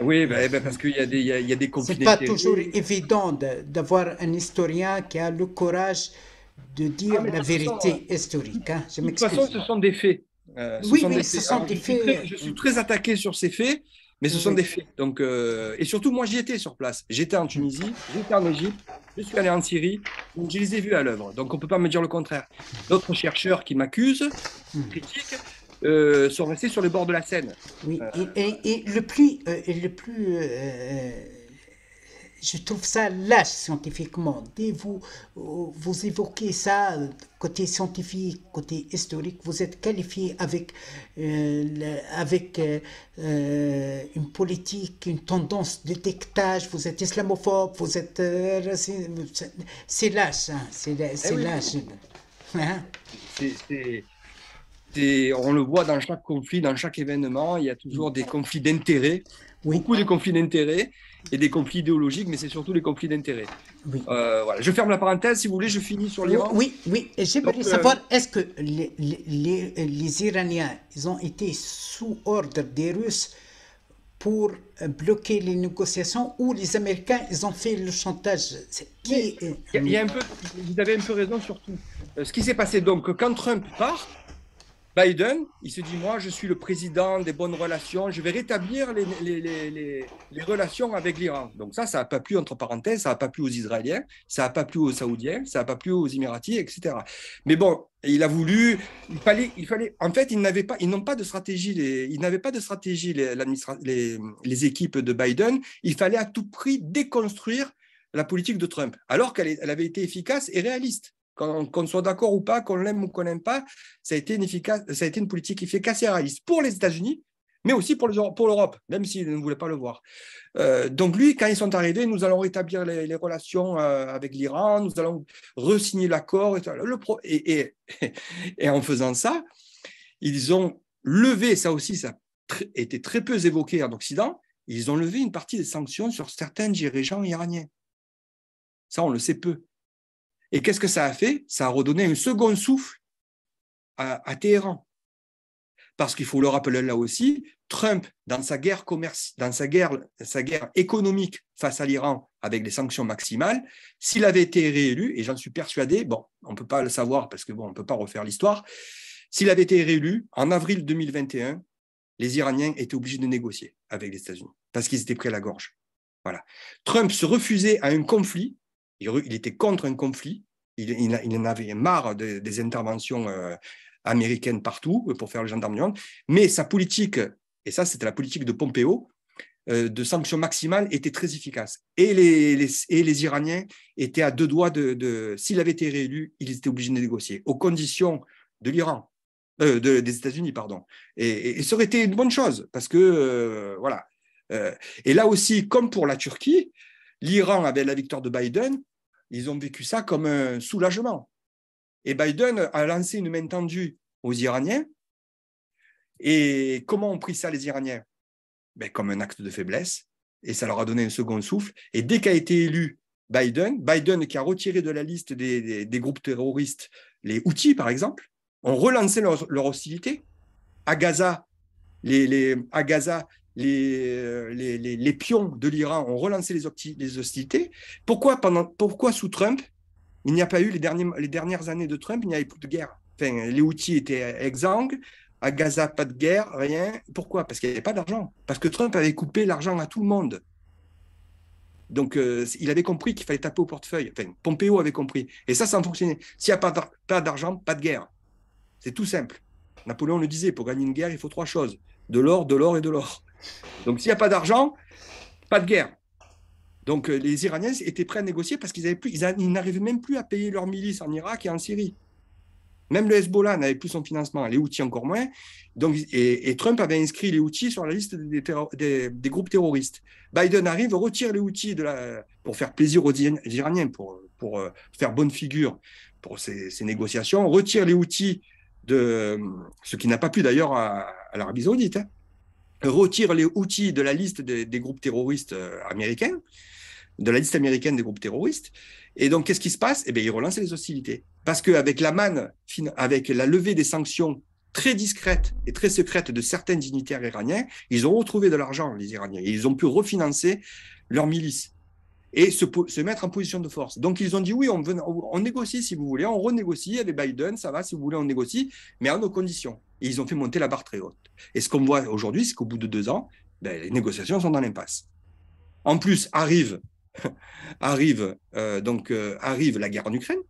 oui, ben, eh ben, parce qu'il y, a, des complications. Ce n'est pas toujours évident d'avoir un historien qui a le courage de dire ah, la vérité euh, historique. Hein. Je de toute façon, ce sont des faits. Euh, oui, sont ce sont des faits. je suis très attaqué sur ces faits. Mais ce sont des faits. Donc, euh, et surtout, moi, j'y étais sur place. J'étais en Tunisie, j'étais en Égypte, je suis allé en Syrie. Donc, je les ai vus à l'œuvre. Donc, on ne peut pas me dire le contraire. D'autres chercheurs qui m'accusent, hmm. critiquent, euh, sont restés sur les bords de la Seine. Oui, euh, et, et, le plus, le plus je trouve ça lâche scientifiquement. Dès vous, euh, vous évoquez ça, euh, côté scientifique, côté historique, vous êtes qualifié avec, euh, avec une politique, une tendance de dictage, vous êtes islamophobe, vous êtes... c'est lâche, hein, c'est eh lâche. Hein? on le voit dans chaque conflit, dans chaque événement, il y a toujours des conflits d'intérêts, beaucoup de conflits d'intérêts et des conflits idéologiques, mais c'est surtout les conflits d'intérêts. Euh, voilà. Je ferme la parenthèse, si vous voulez, je finis sur l'Iran. Oui, oui, j'aimerais euh, savoir, est-ce que les, Iraniens, ils ont été sous ordre des Russes pour bloquer les négociations ou les Américains, ils ont fait le chantage qui... il y a, un peu, Vous avez un peu raison sur tout. Euh, ce qui s'est passé, donc, quand Trump part, Biden, il se dit, moi, je suis le président des bonnes relations, je vais rétablir les, les, les, relations avec l'Iran. Donc ça, ça n'a pas plu, entre parenthèses, ça n'a pas plu aux Israéliens, ça n'a pas plu aux Saoudiens, ça n'a pas plu aux Émiratis, etc. Mais bon, il a voulu, il fallait, il fallait en fait, ils n'avaient pas, ils n'ont pas de stratégie, ils n'avaient pas de stratégie, les équipes de Biden, il fallait à tout prix déconstruire la politique de Trump, alors qu'elle avait été efficace et réaliste qu'on soit d'accord ou pas, qu'on l'aime ou qu'on n'aime pas, ça a, été une efficace, ça a été une politique efficace et réaliste pour les États-Unis, mais aussi pour l'Europe, même s'ils ne voulaient pas le voir. Euh, donc lui, quand ils sont arrivés, nous allons rétablir les, relations euh, avec l'Iran, nous allons resigner l'accord. et, en faisant ça, ils ont levé, ça aussi, ça a été très peu évoqué en Occident, ils ont levé une partie des sanctions sur certains dirigeants iraniens. Ça, on le sait peu. Et qu'est-ce que ça a fait Ça a redonné un second souffle à, Téhéran. Parce qu'il faut le rappeler là aussi, Trump, dans sa guerre, commerce, dans sa guerre, sa guerre économique face à l'Iran avec les sanctions maximales, s'il avait été réélu, et j'en suis persuadé, bon, on ne peut pas le savoir parce qu'on ne peut pas refaire l'histoire, s'il avait été réélu, en avril 2021, les Iraniens étaient obligés de négocier avec les États-Unis parce qu'ils étaient pris à la gorge. Voilà. Trump se refusait à un conflit, il était contre un conflit, il, en avait marre des interventions euh, américaines partout euh, pour faire le gendarme Mais sa politique, et ça c'était la politique de Pompeo, euh, de sanctions maximales, était très efficace. Et les, Iraniens étaient à deux doigts de... S'il avait été réélu, ils étaient obligés de négocier aux conditions de l'Iran. des États-Unis, pardon. Et, ça aurait été une bonne chose, parce que, voilà, et là aussi, comme pour la Turquie, l'Iran, avait la victoire de Biden, ils ont vécu ça comme un soulagement. Et Biden a lancé une main tendue aux Iraniens. Et comment ont pris ça les Iraniens ben, Comme un acte de faiblesse. Et ça leur a donné un second souffle. Et dès qu'a été élu Biden, Biden qui a retiré de la liste des, groupes terroristes les outils, par exemple, ont relancé leur, hostilité. À Gaza, les, à Gaza, euh, les, pions de l'Iran ont relancé les, hostilités, pourquoi, pendant, pourquoi sous Trump, il n'y a pas eu les, dernières années de Trump, il n'y avait plus de guerre enfin, Les outils étaient exsangues, à Gaza, pas de guerre, rien. Pourquoi Parce qu'il n'y avait pas d'argent. Parce que Trump avait coupé l'argent à tout le monde. Donc, euh, il avait compris qu'il fallait taper au portefeuille. Enfin, Pompeo avait compris. Et ça, ça a fonctionné. S'il n'y a pas d'argent, pas de guerre. C'est tout simple. Napoléon le disait, pour gagner une guerre, il faut trois choses. De l'or, de l'or et de l'or. Donc s'il n'y a pas d'argent, pas de guerre. Donc euh, les Iraniens étaient prêts à négocier parce qu'ils n'arrivaient même plus à payer leurs milices en Irak et en Syrie. Même le Hezbollah n'avait plus son financement, les outils encore moins. Donc, et, Trump avait inscrit les outils sur la liste des, groupes terroristes. Biden arrive, retire les outils pour faire plaisir aux Iraniens, pour, euh, faire bonne figure pour ces, négociations, retire les outils de ce qui n'a pas pu d'ailleurs à, l'Arabie saoudite. Hein retire les outils de la liste des, groupes terroristes euh, américains, de la liste américaine des groupes terroristes. Et donc, qu'est-ce qui se passe Eh bien, ils relancent les hostilités. Parce qu'avec la manne, avec la levée des sanctions très discrètes et très secrètes de certains dignitaires iraniens, ils ont retrouvé de l'argent, les Iraniens, ils ont pu refinancer leurs milices et se, mettre en position de force. Donc, ils ont dit oui, on, on négocie si vous voulez, on renégocie avec Biden, ça va, si vous voulez, on négocie, mais à nos conditions ils ont fait monter la barre très haute. Et ce qu'on voit aujourd'hui, c'est qu'au bout de deux ans, ben, les négociations sont dans l'impasse. En plus, arrive, arrive, euh, donc, euh, arrive la guerre en Ukraine.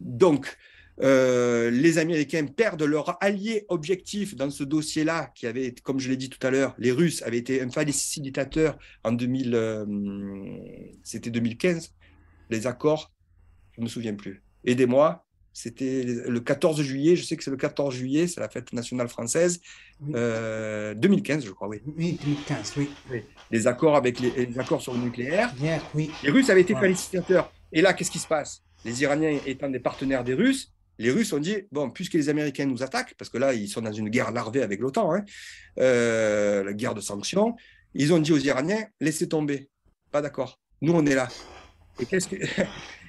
Donc, euh, les Américains perdent leur allié objectif dans ce dossier-là, qui avait, comme je l'ai dit tout à l'heure, les Russes avaient été un facilitateur en 2000, c'était 2015, les accords, je ne me souviens plus. Aidez-moi, c'était le 14 juillet, je sais que c'est le 14 juillet, c'est la fête nationale française, 2015, euh, je crois, oui. Oui, 2015, oui. Les accords avec les, accords sur le nucléaire. Bien, oui. Les Russes avaient été facilitateurs. Et là, qu'est-ce qui se passe Les Iraniens étant des partenaires des Russes, les Russes ont dit bon, puisque les Américains nous attaquent, parce que là, ils sont dans une guerre larvée avec l'OTAN, hein, euh, la guerre de sanctions, ils ont dit aux Iraniens laissez tomber, pas d'accord, nous on est là. Et qu'est-ce que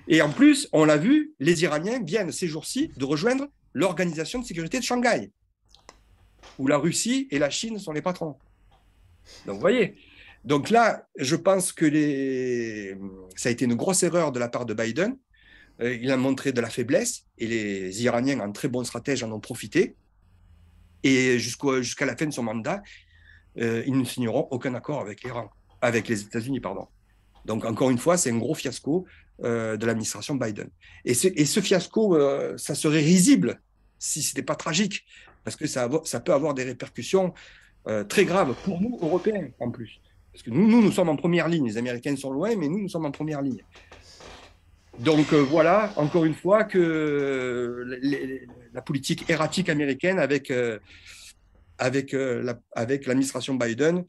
Et en plus, on l'a vu, les Iraniens viennent ces jours-ci de rejoindre l'Organisation de sécurité de Shanghai, où la Russie et la Chine sont les patrons. Donc, vous voyez. Donc là, je pense que les... ça a été une grosse erreur de la part de Biden. Euh, il a montré de la faiblesse et les Iraniens, en très bon stratège, en ont profité. Et jusqu'à la fin de son mandat, euh, ils ne signeront aucun accord avec avec les États-Unis, pardon. Donc encore une fois, c'est un gros fiasco. Euh, de l'administration Biden. Et ce, fiasco, euh, ça serait risible si ce n'était pas tragique, parce que ça, peut avoir des répercussions euh, très graves pour nous, Européens, en plus. Parce que nous, nous, sommes en première ligne. Les Américaines sont loin, mais nous, nous sommes en première ligne. Donc voilà, encore une fois, que la politique erratique américaine avec, avec l'administration Biden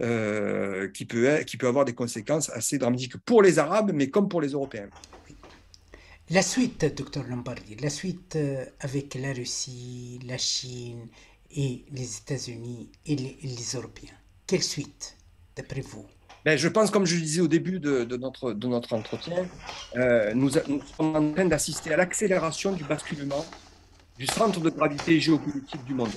euh, qui, peut qui peut avoir des conséquences assez dramatiques pour les Arabes, mais comme pour les Européens. La suite, docteur Lombardi, la suite euh, avec la Russie, la Chine et les États-Unis et les, Européens. Quelle suite, d'après vous ben, je pense, comme je le disais au début de, notre, de notre, entretien, euh, nous, sommes en train d'assister à l'accélération du basculement du centre de gravité géopolitique du monde.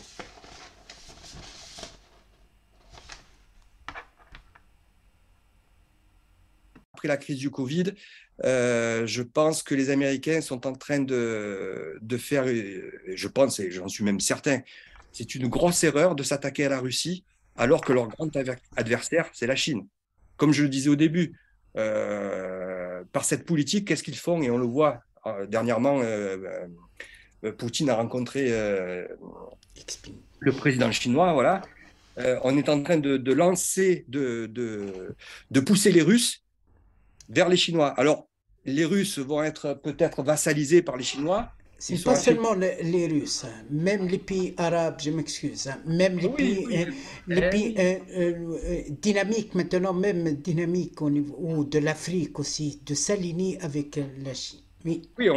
après la crise du Covid, euh, je pense que les Américains sont en train de, de faire, euh, je pense et j'en suis même certain, c'est une grosse erreur de s'attaquer à la Russie alors que leur grand adversaire, c'est la Chine. Comme je le disais au début, euh, par cette politique, qu'est-ce qu'ils font Et on le voit dernièrement, Poutine a rencontré le président chinois, voilà. on est en train de, lancer, de, de, pousser les Russes vers les Chinois. Alors, les Russes vont être peut-être vassalisés par les Chinois. pas seulement les, Russes, hein. même les pays arabes, je m'excuse, hein. même les pays, dynamiques maintenant, même dynamiques au niveau de l'Afrique aussi, de s'aligner avec la Chine. Oui, oui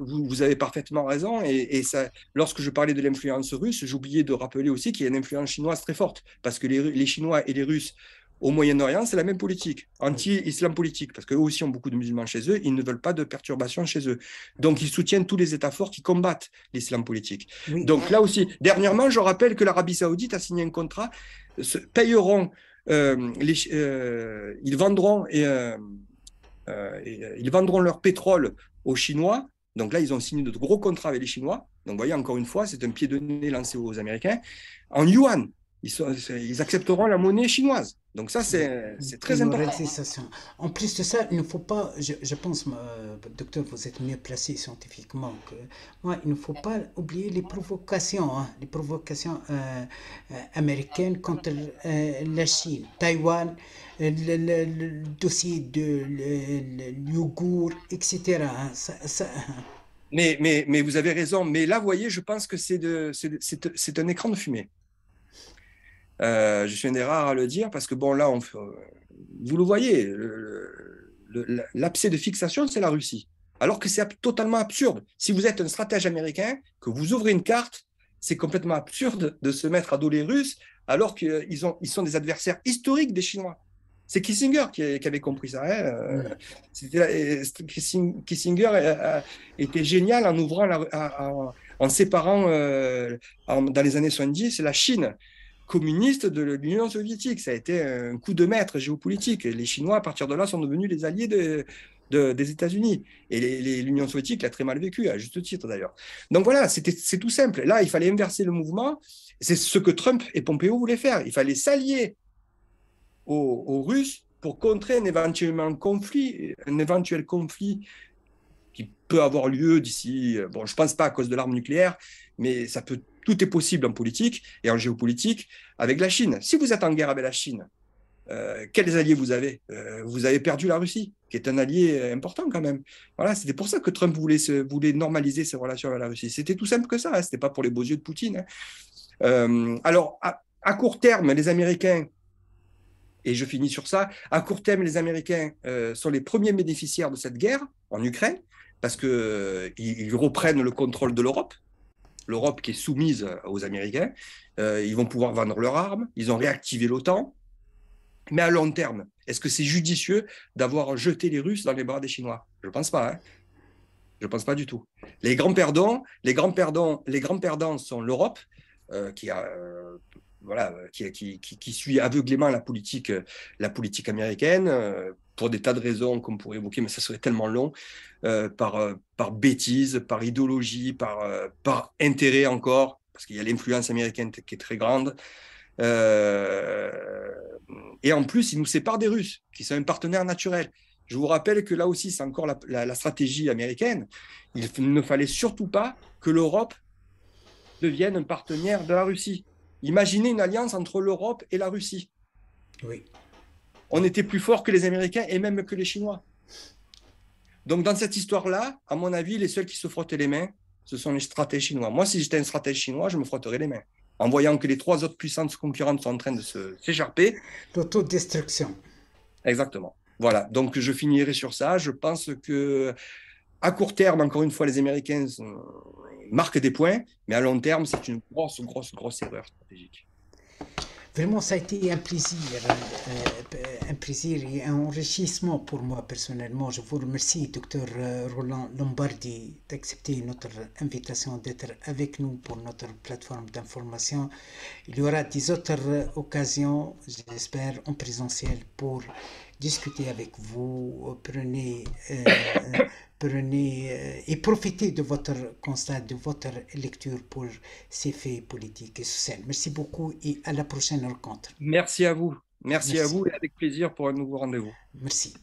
vous, avez parfaitement raison. Et, ça, lorsque je parlais de l'influence russe, j'oubliais de rappeler aussi qu'il y a une influence chinoise très forte, parce que les Chinois et les Russes au Moyen-Orient, c'est la même politique, anti-islam politique, parce qu'eux aussi ont beaucoup de musulmans chez eux, ils ne veulent pas de perturbations chez eux. Donc, ils soutiennent tous les États forts qui combattent l'islam politique. Donc, là aussi, dernièrement, je rappelle que l'Arabie saoudite a signé un contrat, se payeront, euh, euh, ils vendront et, euh, ils vendront leur pétrole aux Chinois. Donc là, ils ont signé de gros contrats avec les Chinois. Donc, vous voyez, encore une fois, c'est un pied de nez lancé aux Américains. En yuan, ils accepteront la monnaie chinoise. Donc ça, c'est très important. En plus de ça, il ne faut pas, je, pense, docteur, vous êtes mieux placé scientifiquement que moi, il ne faut pas oublier les provocations, hein, les provocations euh, euh, américaines contre euh, la Chine, Taïwan, le, dossier de yogourt, etc. Hein, hein. Mais, mais, mais, vous avez raison, mais là, vous voyez, je pense que c'est un écran de fumée. Euh, je suis un des rares à le dire parce que, bon, là, on, euh, vous le voyez, l'abcès de fixation, c'est la Russie. Alors que c'est totalement absurde. Si vous êtes un stratège américain, que vous ouvrez une carte, c'est complètement absurde de se mettre à dos les Russes alors qu'ils euh, ils sont des adversaires historiques des Chinois. C'est Kissinger qui, avait compris ça. Hein, Kissinger était génial en ouvrant, en, séparant dans les années 70 la Chine communiste de l'Union soviétique. Ça a été un coup de maître géopolitique. Les Chinois, à partir de là, sont devenus les alliés des États-Unis. Et l'Union soviétique l'a très mal vécu, à juste titre d'ailleurs. Donc voilà, c'est tout simple. Là, il fallait inverser le mouvement. C'est ce que Trump et Pompeo voulaient faire. Il fallait s'allier aux, Russes pour contrer un, conflit, un éventuel conflit qui peut avoir lieu d'ici, euh, bon, je pense pas à cause de l'arme nucléaire, mais ça peut tout est possible en politique et en géopolitique avec la Chine. Si vous êtes en guerre avec la Chine, euh, quels alliés vous avez euh, Vous avez perdu la Russie, qui est un allié euh, important quand même. Voilà, c'était pour ça que Trump voulait, normaliser ses relations avec la Russie. C'était tout simple que ça, hein, ce n'était pas pour les beaux yeux de Poutine. Hein. alors, à, court terme, les Américains, et je finis sur ça, à court terme, les Américains sont les premiers bénéficiaires de cette guerre en Ukraine, parce qu'ils reprennent le contrôle de l'Europe, l'Europe qui est soumise euh, aux Américains. Euh, ils vont pouvoir vendre leurs armes, ils ont réactivé l'OTAN. Mais à long terme, est-ce que c'est judicieux d'avoir jeté les Russes dans les bras des Chinois Je ne pense pas. Hein. je ne pense pas du tout. Les grands perdants, les grands perdants, les grands perdants sont l'Europe, euh, qui a voilà, qui, qui, qui, suit aveuglément la politique, la politique américaine, pour des tas de raisons qu'on pourrait évoquer, mais ça serait tellement long, euh, par, euh, par bêtise, par idéologie, par, euh, par intérêt encore, parce qu'il y a l'influence américaine qui est très grande. et en plus, ils nous séparent des Russes, qui sont un partenaire naturel. Je vous rappelle que là aussi, c'est encore la, la stratégie américaine. Il ne fallait surtout pas que l'Europe devienne un partenaire de la Russie. Imaginez une alliance entre l'Europe et la Russie. Oui on était plus fort que les Américains et même que les Chinois. Donc dans cette histoire-là, à mon avis, les seuls qui se frottaient les mains, ce sont les stratèges chinois. Moi, si j'étais un stratège chinois, je me frotterais les mains en voyant que les trois autres puissances concurrentes sont en train de s'écharper. L'autodestruction. Exactement. Voilà, donc je finirai sur ça. Je pense que à court terme, encore une fois, les Américains marquent des points, mais à long terme, c'est une grosse, grosse, grosse erreur stratégique. Vraiment, ça a été un plaisir, euh, un plaisir et un enrichissement pour moi personnellement. Je vous remercie, docteur euh, Roland Lombardi, d'accepter notre invitation d'être avec nous pour notre plateforme d'information. Il y aura des autres occasions, j'espère, en présentiel pour discuter avec vous, euh, prenez, euh, euh, prenez et profitez de votre constat, de votre lecture pour ces faits politiques et sociaux. Merci beaucoup et à la prochaine rencontre. Merci à vous. Merci. à vous et avec plaisir pour un nouveau rendez-vous. Merci.